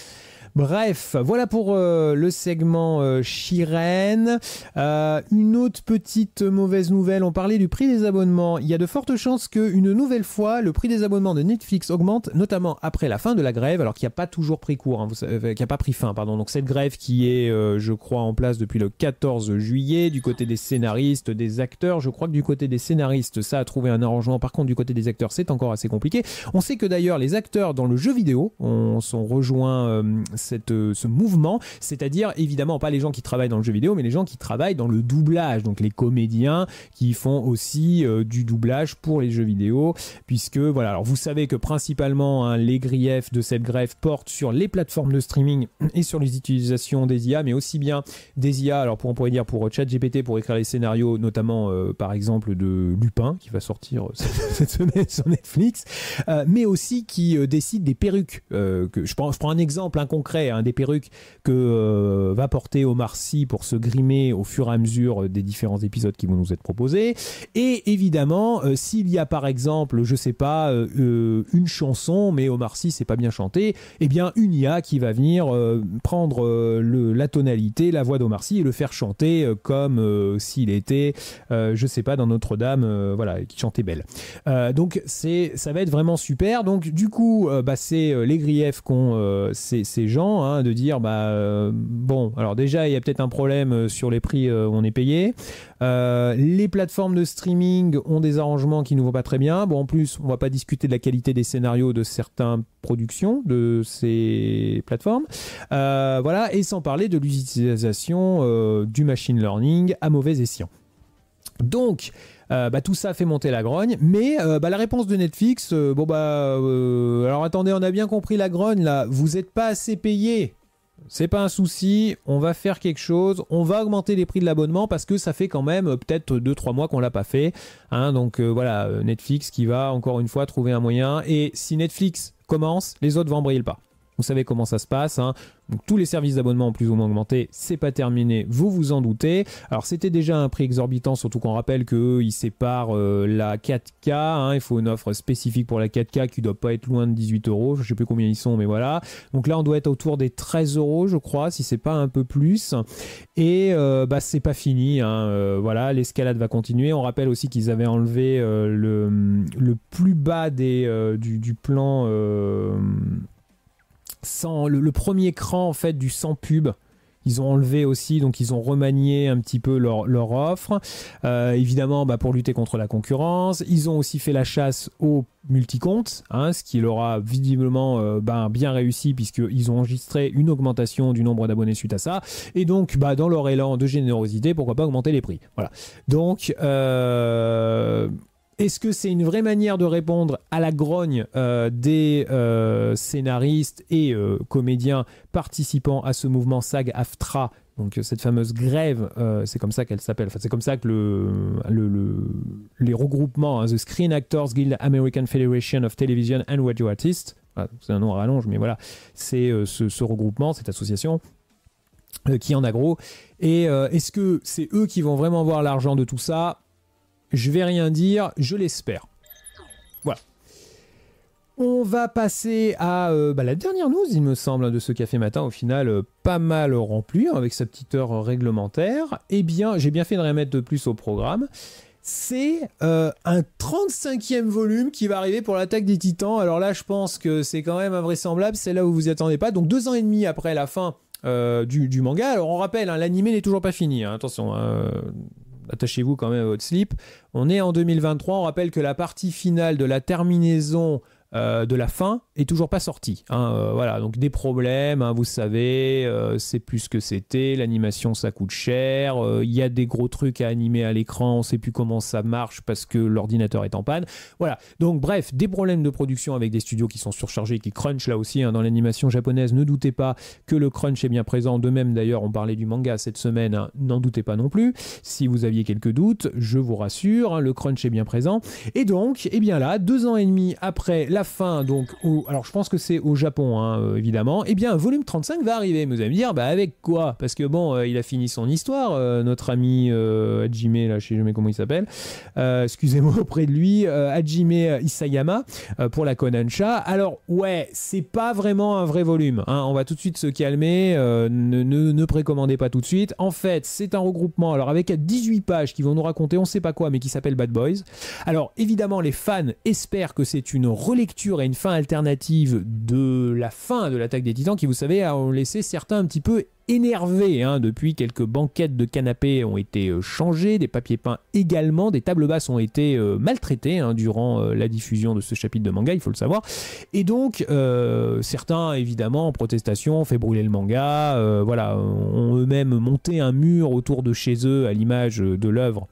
Bref, voilà pour euh, le segment euh, Chirène. Euh, une autre petite mauvaise nouvelle, on parlait du prix des abonnements. Il y a de fortes chances qu'une nouvelle fois, le prix des abonnements de Netflix augmente, notamment après la fin de la grève, alors qu'il n'y a pas toujours pris court, hein, qui pas pris fin, pardon. Donc cette grève qui est, je crois, en place depuis le 14 juillet, du côté des scénaristes, des acteurs. Je crois que du côté des scénaristes, ça a trouvé un arrangement. Par contre, du côté des acteurs, c'est encore assez compliqué. On sait que d'ailleurs, les acteurs dans le jeu vidéo on, sont rejoints cette, euh, ce mouvement, c'est-à-dire évidemment pas les gens qui travaillent dans le jeu vidéo, mais les gens qui travaillent dans le doublage, donc les comédiens qui font aussi euh, du doublage pour les jeux vidéo, puisque voilà, alors vous savez que principalement hein, les griefs de cette grève portent sur les plateformes de streaming [clears throat] et sur les utilisations des IA, mais aussi bien des IA, alors pour, on pourrait dire pour euh, ChatGPT, pour écrire les scénarios, notamment par exemple de Lupin, qui va sortir [laughs] cette semaine sur Netflix, mais aussi qui décide des perruques. que, je, prends, je prends un exemple, un hein, concret Hein, des perruques que euh, va porter Omar Sy pour se grimer au fur et à mesure euh, des différents épisodes qui vont nous être proposés. Et évidemment, euh, s'il y a par exemple, je sais pas, une chanson, mais Omar Sy c'est pas bien chanté, eh bien une IA qui va venir prendre le, la tonalité, la voix d'Omar Sy et le faire chanter comme s'il était, je sais pas, dans Notre-Dame, voilà, qui chantait belle. donc c'est, ça va être vraiment super. Donc du coup, bah, c'est les griefs qu'ont ces gens Hein, de dire bah euh, bon, alors déjà il y a peut-être un problème euh, sur les prix euh, où on est payé. les plateformes de streaming ont des arrangements qui ne vont pas très bien. Bon, en plus, on va pas discuter de la qualité des scénarios de certaines productions de ces plateformes. voilà, et sans parler de l'utilisation du machine learning à mauvais escient. Donc, euh, bah, tout ça fait monter la grogne. Mais euh, bah, la réponse de Netflix, euh, bon bah, alors attendez, on a bien compris la grogne là. Vous n'êtes pas assez payé. C'est pas un souci, on va faire quelque chose, on va augmenter les prix de l'abonnement parce que ça fait quand même peut-être 2-3 mois qu'on l'a pas fait. Hein. donc voilà, Netflix qui va encore une fois trouver un moyen. Et si Netflix commence, les autres vont briller pas. Vous savez comment ça se passe. Hein. tous les services d'abonnement ont plus ou moins augmenté. C'est pas terminé. Vous vous en doutez. Alors c'était déjà un prix exorbitant, surtout qu'on rappelle qu'ils ils séparent euh, la 4K. Hein. Il faut une offre spécifique pour la 4K qui doit pas être loin de 18 euros. Je sais plus combien ils sont, mais voilà. Donc là, on doit être autour des 13 euros, je crois, si c'est pas un peu plus. Et euh, bah c'est pas fini. Hein. Euh, voilà, l'escalade va continuer. On rappelle aussi qu'ils avaient enlevé le, plus bas des, du, du plan le, premier cran en fait du sans pub ils ont enlevé aussi, donc ils ont remanié un petit peu leur, offre. Euh, évidemment, bah, pour lutter contre la concurrence, ils ont aussi fait la chasse aux multicomptes, hein, ce qui leur a visiblement euh, ben, bien réussi puisqu'ils ont enregistré une augmentation du nombre d'abonnés suite à ça. Et donc, bah, dans leur élan de générosité, pourquoi pas augmenter les prix. Voilà. Donc, euh, est-ce que c'est une vraie manière de répondre à la grogne euh, des euh, scénaristes et euh, comédiens participant à ce mouvement SAG-AFTRA donc cette fameuse grève, c'est comme ça qu'elle s'appelle. c'est comme ça que le, les regroupements, hein, The Screen Actors Guild American Federation of Television and Radio Artists, ah, c'est un nom à rallonge, mais voilà, c'est ce, regroupement, cette association, qui en a gros. Et est-ce que c'est eux qui vont vraiment voir l'argent de tout ça je vais rien dire, je l'espère. Voilà. On va passer à euh, bah, la dernière news, il me semble, hein, de ce café matin, au final euh, pas mal rempli, hein, avec sa petite heure euh, réglementaire. Eh bien, j'ai bien fait de remettre de plus au programme. C'est un 35e volume qui va arriver pour l'attaque des titans. Alors là, je pense que c'est quand même invraisemblable, c'est là où vous y attendez pas. Donc deux ans et demi après la fin du, manga. Alors on rappelle, hein, l'anime n'est toujours pas fini, attention attachez-vous quand même à votre slip. On est en 2023, on rappelle que la partie finale de la terminaison euh, de la fin est toujours pas sorti. Hein, euh, voilà, donc des problèmes, hein, vous savez, euh, c'est plus ce que c'était, l'animation ça coûte cher, il y a des gros trucs à animer à l'écran, on sait plus comment ça marche parce que l'ordinateur est en panne. Voilà, donc bref, des problèmes de production avec des studios qui sont surchargés, qui crunch là aussi hein, dans l'animation japonaise. Ne doutez pas que le crunch est bien présent. De même d'ailleurs, on parlait du manga cette semaine, n'en doutez pas non plus. Si vous aviez quelques doutes, je vous rassure, le crunch est bien présent. Et donc, et eh bien là, deux ans et demi après la fin, donc, au, alors je pense que c'est au Japon, hein, euh, évidemment, et eh bien, volume 35 va arriver. vous allez me dire, bah, avec quoi Parce que bon, euh, il a fini son histoire, euh, notre ami Hajime, là, je sais jamais comment il s'appelle, excusez-moi auprès de lui, Hajime Isayama, pour la Konansha. Alors, ouais, c'est pas vraiment un vrai volume. Hein. on va tout de suite se calmer, ne, ne, ne, précommandez pas tout de suite. En fait, c'est un regroupement, alors avec 18 pages qui vont nous raconter on sait pas quoi, mais qui s'appelle Bad Boys. Alors, évidemment, les fans espèrent que c'est une relecture et une fin alternative de la fin de l'attaque des titans qui, vous savez, a laissé certains un petit peu énervés. Hein. Depuis, quelques banquettes de canapés ont été euh, changées, des papiers peints également, des tables basses ont été euh, maltraitées hein, durant euh, la diffusion de ce chapitre de manga, il faut le savoir. Et donc, certains, évidemment, en protestation, ont fait brûler le manga, voilà, ont eux-mêmes monté un mur autour de chez eux à l'image de l'œuvre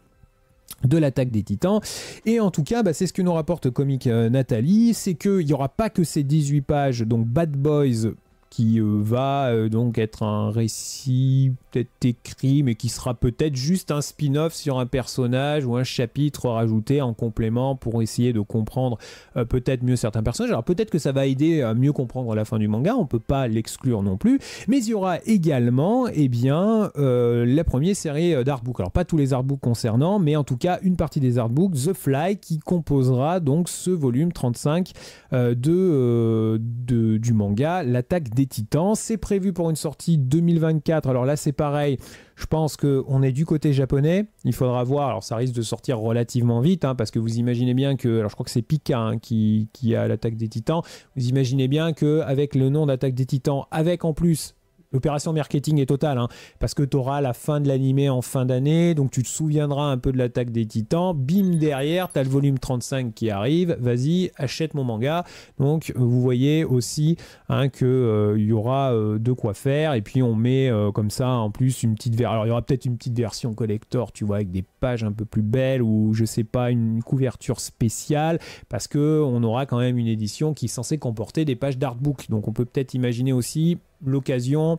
de l'attaque des titans. Et en tout cas, bah, c'est ce que nous rapporte comique euh, Nathalie, c'est qu'il n'y aura pas que ces 18 pages, donc Bad Boys qui euh, va euh, donc être un récit peut-être écrit, mais qui sera peut-être juste un spin-off sur un personnage ou un chapitre rajouté en complément pour essayer de comprendre euh, peut-être mieux certains personnages. Alors peut-être que ça va aider à mieux comprendre la fin du manga, on peut pas l'exclure non plus, mais il y aura également eh bien, la première série d'artbooks. Alors pas tous les artbooks concernant mais en tout cas une partie des artbooks, The Fly, qui composera donc ce volume 35 de, de, du manga, l'attaque des des Titans. C'est prévu pour une sortie 2024. Alors là, c'est pareil. Je pense qu'on est du côté japonais. Il faudra voir. Alors ça risque de sortir relativement vite, hein, parce que vous imaginez bien que. Alors je crois que c'est Pika hein, qui, qui a l'attaque des Titans. Vous imaginez bien que avec le nom d'attaque des Titans, avec en plus L'opération marketing est totale, hein, parce que tu auras la fin de l'animé en fin d'année, donc tu te souviendras un peu de l'attaque des titans. Bim, derrière, tu as le volume 35 qui arrive, vas-y, achète mon manga. Donc euh, vous voyez aussi hein, qu'il euh, y aura euh, de quoi faire, et puis on met comme ça en plus une petite version. Alors il y aura peut-être une petite version collector, tu vois, avec des pages un peu plus belles, ou je sais pas, une couverture spéciale, parce que on aura quand même une édition qui est censée comporter des pages d'artbook. Donc on peut peut-être imaginer aussi l'occasion.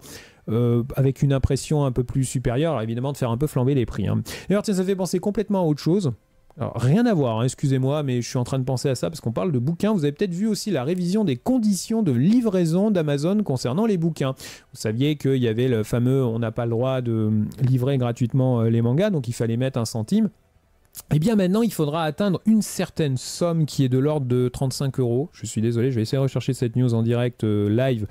Euh, avec une impression un peu plus supérieure, évidemment, de faire un peu flamber les prix. Hein. D'ailleurs, tiens, ça fait penser complètement à autre chose. Alors, rien à voir, hein, excusez-moi, mais je suis en train de penser à ça parce qu'on parle de bouquins. Vous avez peut-être vu aussi la révision des conditions de livraison d'Amazon concernant les bouquins. Vous saviez qu'il y avait le fameux on n'a pas le droit de livrer gratuitement euh, les mangas, donc il fallait mettre un centime. Eh bien maintenant, il faudra atteindre une certaine somme qui est de l'ordre de 35 euros. Je suis désolé, je vais essayer de rechercher cette news en direct euh, live.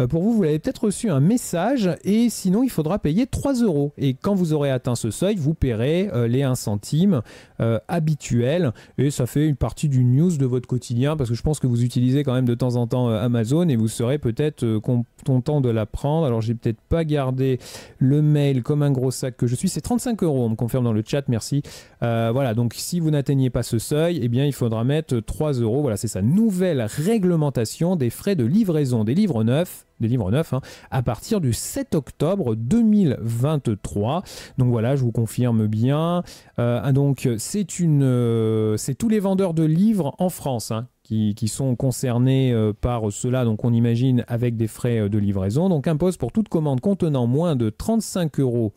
Euh, pour vous, vous l'avez peut-être reçu un message et sinon, il faudra payer 3 euros. Et quand vous aurez atteint ce seuil, vous paierez euh, les 1 centime habituel et ça fait une partie du news de votre quotidien parce que je pense que vous utilisez quand même de temps en temps Amazon et vous serez peut-être content de la prendre. Alors, j'ai peut-être pas gardé le mail comme un gros sac que je suis. C'est 35 euros, on me confirme dans le chat, merci. Euh, voilà, donc si vous n'atteignez pas ce seuil, eh bien il faudra mettre 3 euros. Voilà, c'est sa nouvelle réglementation des frais de livraison des livres neufs des livres neufs, hein, à partir du 7 octobre 2023. Donc voilà, je vous confirme bien. Euh, ah, donc c'est une, euh, c'est tous les vendeurs de livres en France hein, qui, sont concernés par cela. Donc on imagine avec des frais de livraison. Donc impose pour toute commande contenant moins de 35 euros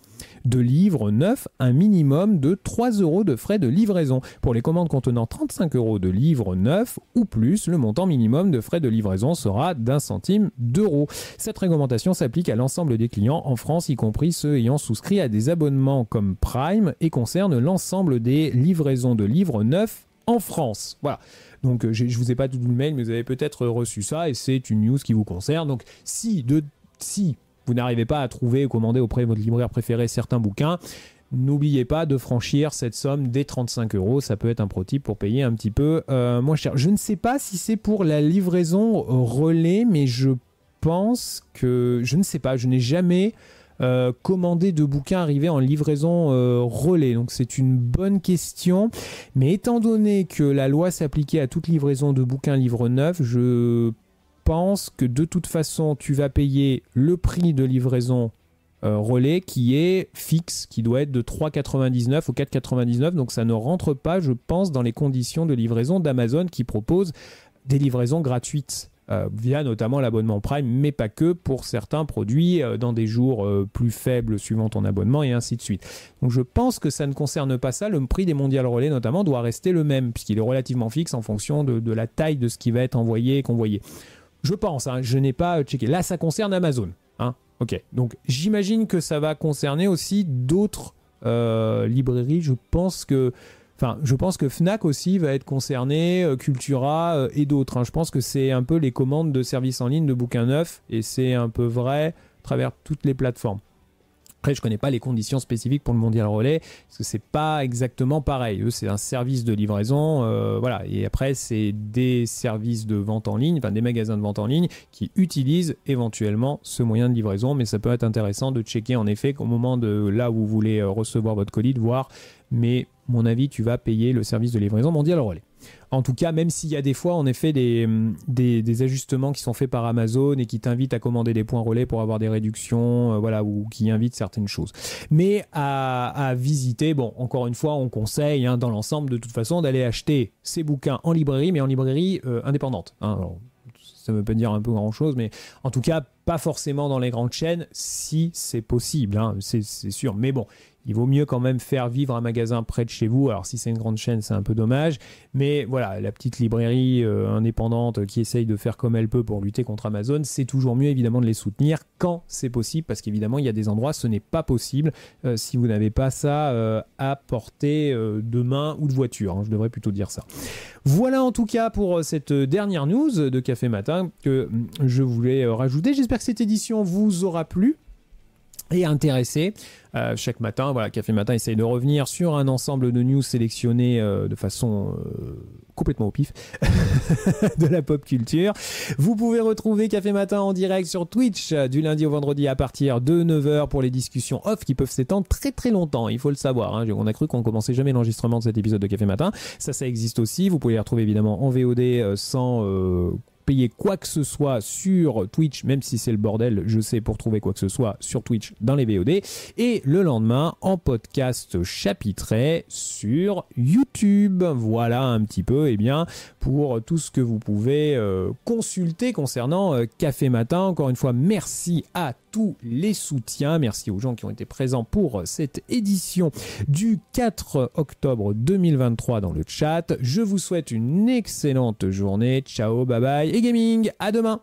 de livres neufs, un minimum de 3 euros de frais de livraison. Pour les commandes contenant 35 euros de livres neufs ou plus, le montant minimum de frais de livraison sera d'un centime d'euros. Cette réglementation s'applique à l'ensemble des clients en France, y compris ceux ayant souscrit à des abonnements comme Prime et concerne l'ensemble des livraisons de livres neufs en France. Voilà. Donc euh, je ne vous ai pas tout le mail, mais vous avez peut-être reçu ça et c'est une news qui vous concerne. Donc si de si vous n'arrivez pas à trouver ou commander auprès de votre libraire préféré certains bouquins, N'oubliez pas de franchir cette somme des 35 euros. Ça peut être un pro pour payer un petit peu euh, moins cher. Je ne sais pas si c'est pour la livraison relais, mais je pense que je ne sais pas. Je n'ai jamais euh, commandé de bouquins arrivés en livraison euh, relais. Donc c'est une bonne question. Mais étant donné que la loi s'appliquait à toute livraison de bouquins livre neuf, je pense que de toute façon, tu vas payer le prix de livraison euh, relais qui est fixe, qui doit être de 3,99 ou 4,99. Donc ça ne rentre pas, je pense, dans les conditions de livraison d'Amazon qui propose des livraisons gratuites. Euh, via notamment l'abonnement Prime, mais pas que pour certains produits euh, dans des jours plus faibles suivant ton abonnement et ainsi de suite. Donc je pense que ça ne concerne pas ça. Le prix des mondial relais notamment doit rester le même puisqu'il est relativement fixe en fonction de, de la taille de ce qui va être envoyé et convoyé. Je pense, hein, je n'ai pas checké. Là, ça concerne Amazon. Hein ok. Donc, j'imagine que ça va concerner aussi d'autres euh, librairies. Je pense que. Enfin, je pense que Fnac aussi va être concerné, euh, Cultura euh, et d'autres. Hein. Je pense que c'est un peu les commandes de services en ligne de bouquins neufs et c'est un peu vrai à travers toutes les plateformes. Après, je connais pas les conditions spécifiques pour le mondial relais, parce que n'est pas exactement pareil. c'est un service de livraison, euh, voilà. Et après, c'est des services de vente en ligne, enfin des magasins de vente en ligne qui utilisent éventuellement ce moyen de livraison. Mais ça peut être intéressant de checker en effet qu'au moment de là où vous voulez euh, recevoir votre colis, de voir. Mais mon avis, tu vas payer le service de livraison mondial relais. En tout cas, même s'il y a des fois, en effet, hum, des, des, ajustements qui sont faits par Amazon et qui t'invitent à commander des points relais pour avoir des réductions, euh, voilà, ou qui invite certaines choses. Mais à, visiter, bon, encore une fois, on conseille hein, dans l'ensemble de toute façon d'aller acheter ces bouquins en librairie, mais en librairie euh, indépendante. Hein. ça ne veut pas dire un peu grand chose, mais en tout cas, pas forcément dans les grandes chaînes, si c'est possible, hein, c'est sûr. Mais bon, il vaut mieux quand même faire vivre un magasin près de chez vous. Alors si c'est une grande chaîne, c'est un peu dommage. Mais voilà, la petite librairie euh, indépendante qui essaye de faire comme elle peut pour lutter contre Amazon, c'est toujours mieux évidemment de les soutenir quand c'est possible. Parce qu'évidemment, il y a des endroits, ce n'est pas possible euh, si vous n'avez pas ça euh, à portée de main ou de voiture. Hein. je devrais plutôt dire ça. Voilà en tout cas pour cette dernière news de Café Matin que hum, je voulais rajouter. J'espère que cette édition vous aura plu et intéressés. Euh, chaque matin, voilà, Café Matin essaye de revenir sur un ensemble de news sélectionnées euh, de façon euh, complètement au pif [laughs] de la pop culture. Vous pouvez retrouver Café Matin en direct sur Twitch du lundi au vendredi à partir de 9h pour les discussions off qui peuvent s'étendre très très longtemps, il faut le savoir. Hein. On a cru qu'on commençait jamais l'enregistrement de cet épisode de Café Matin. Ça, ça existe aussi. Vous pouvez les retrouver évidemment en VOD sans payer quoi que ce soit sur Twitch, même si c'est le bordel, je sais, pour trouver quoi que ce soit sur Twitch dans les VOD. Et le lendemain, en podcast chapitré sur YouTube. Voilà un petit peu, et eh bien, pour tout ce que vous pouvez euh, consulter concernant euh, Café Matin. Encore une fois, merci à tous les soutiens. Merci aux gens qui ont été présents pour cette édition du 4 octobre 2023 dans le chat. Je vous souhaite une excellente journée. Ciao, bye bye et gaming. À demain.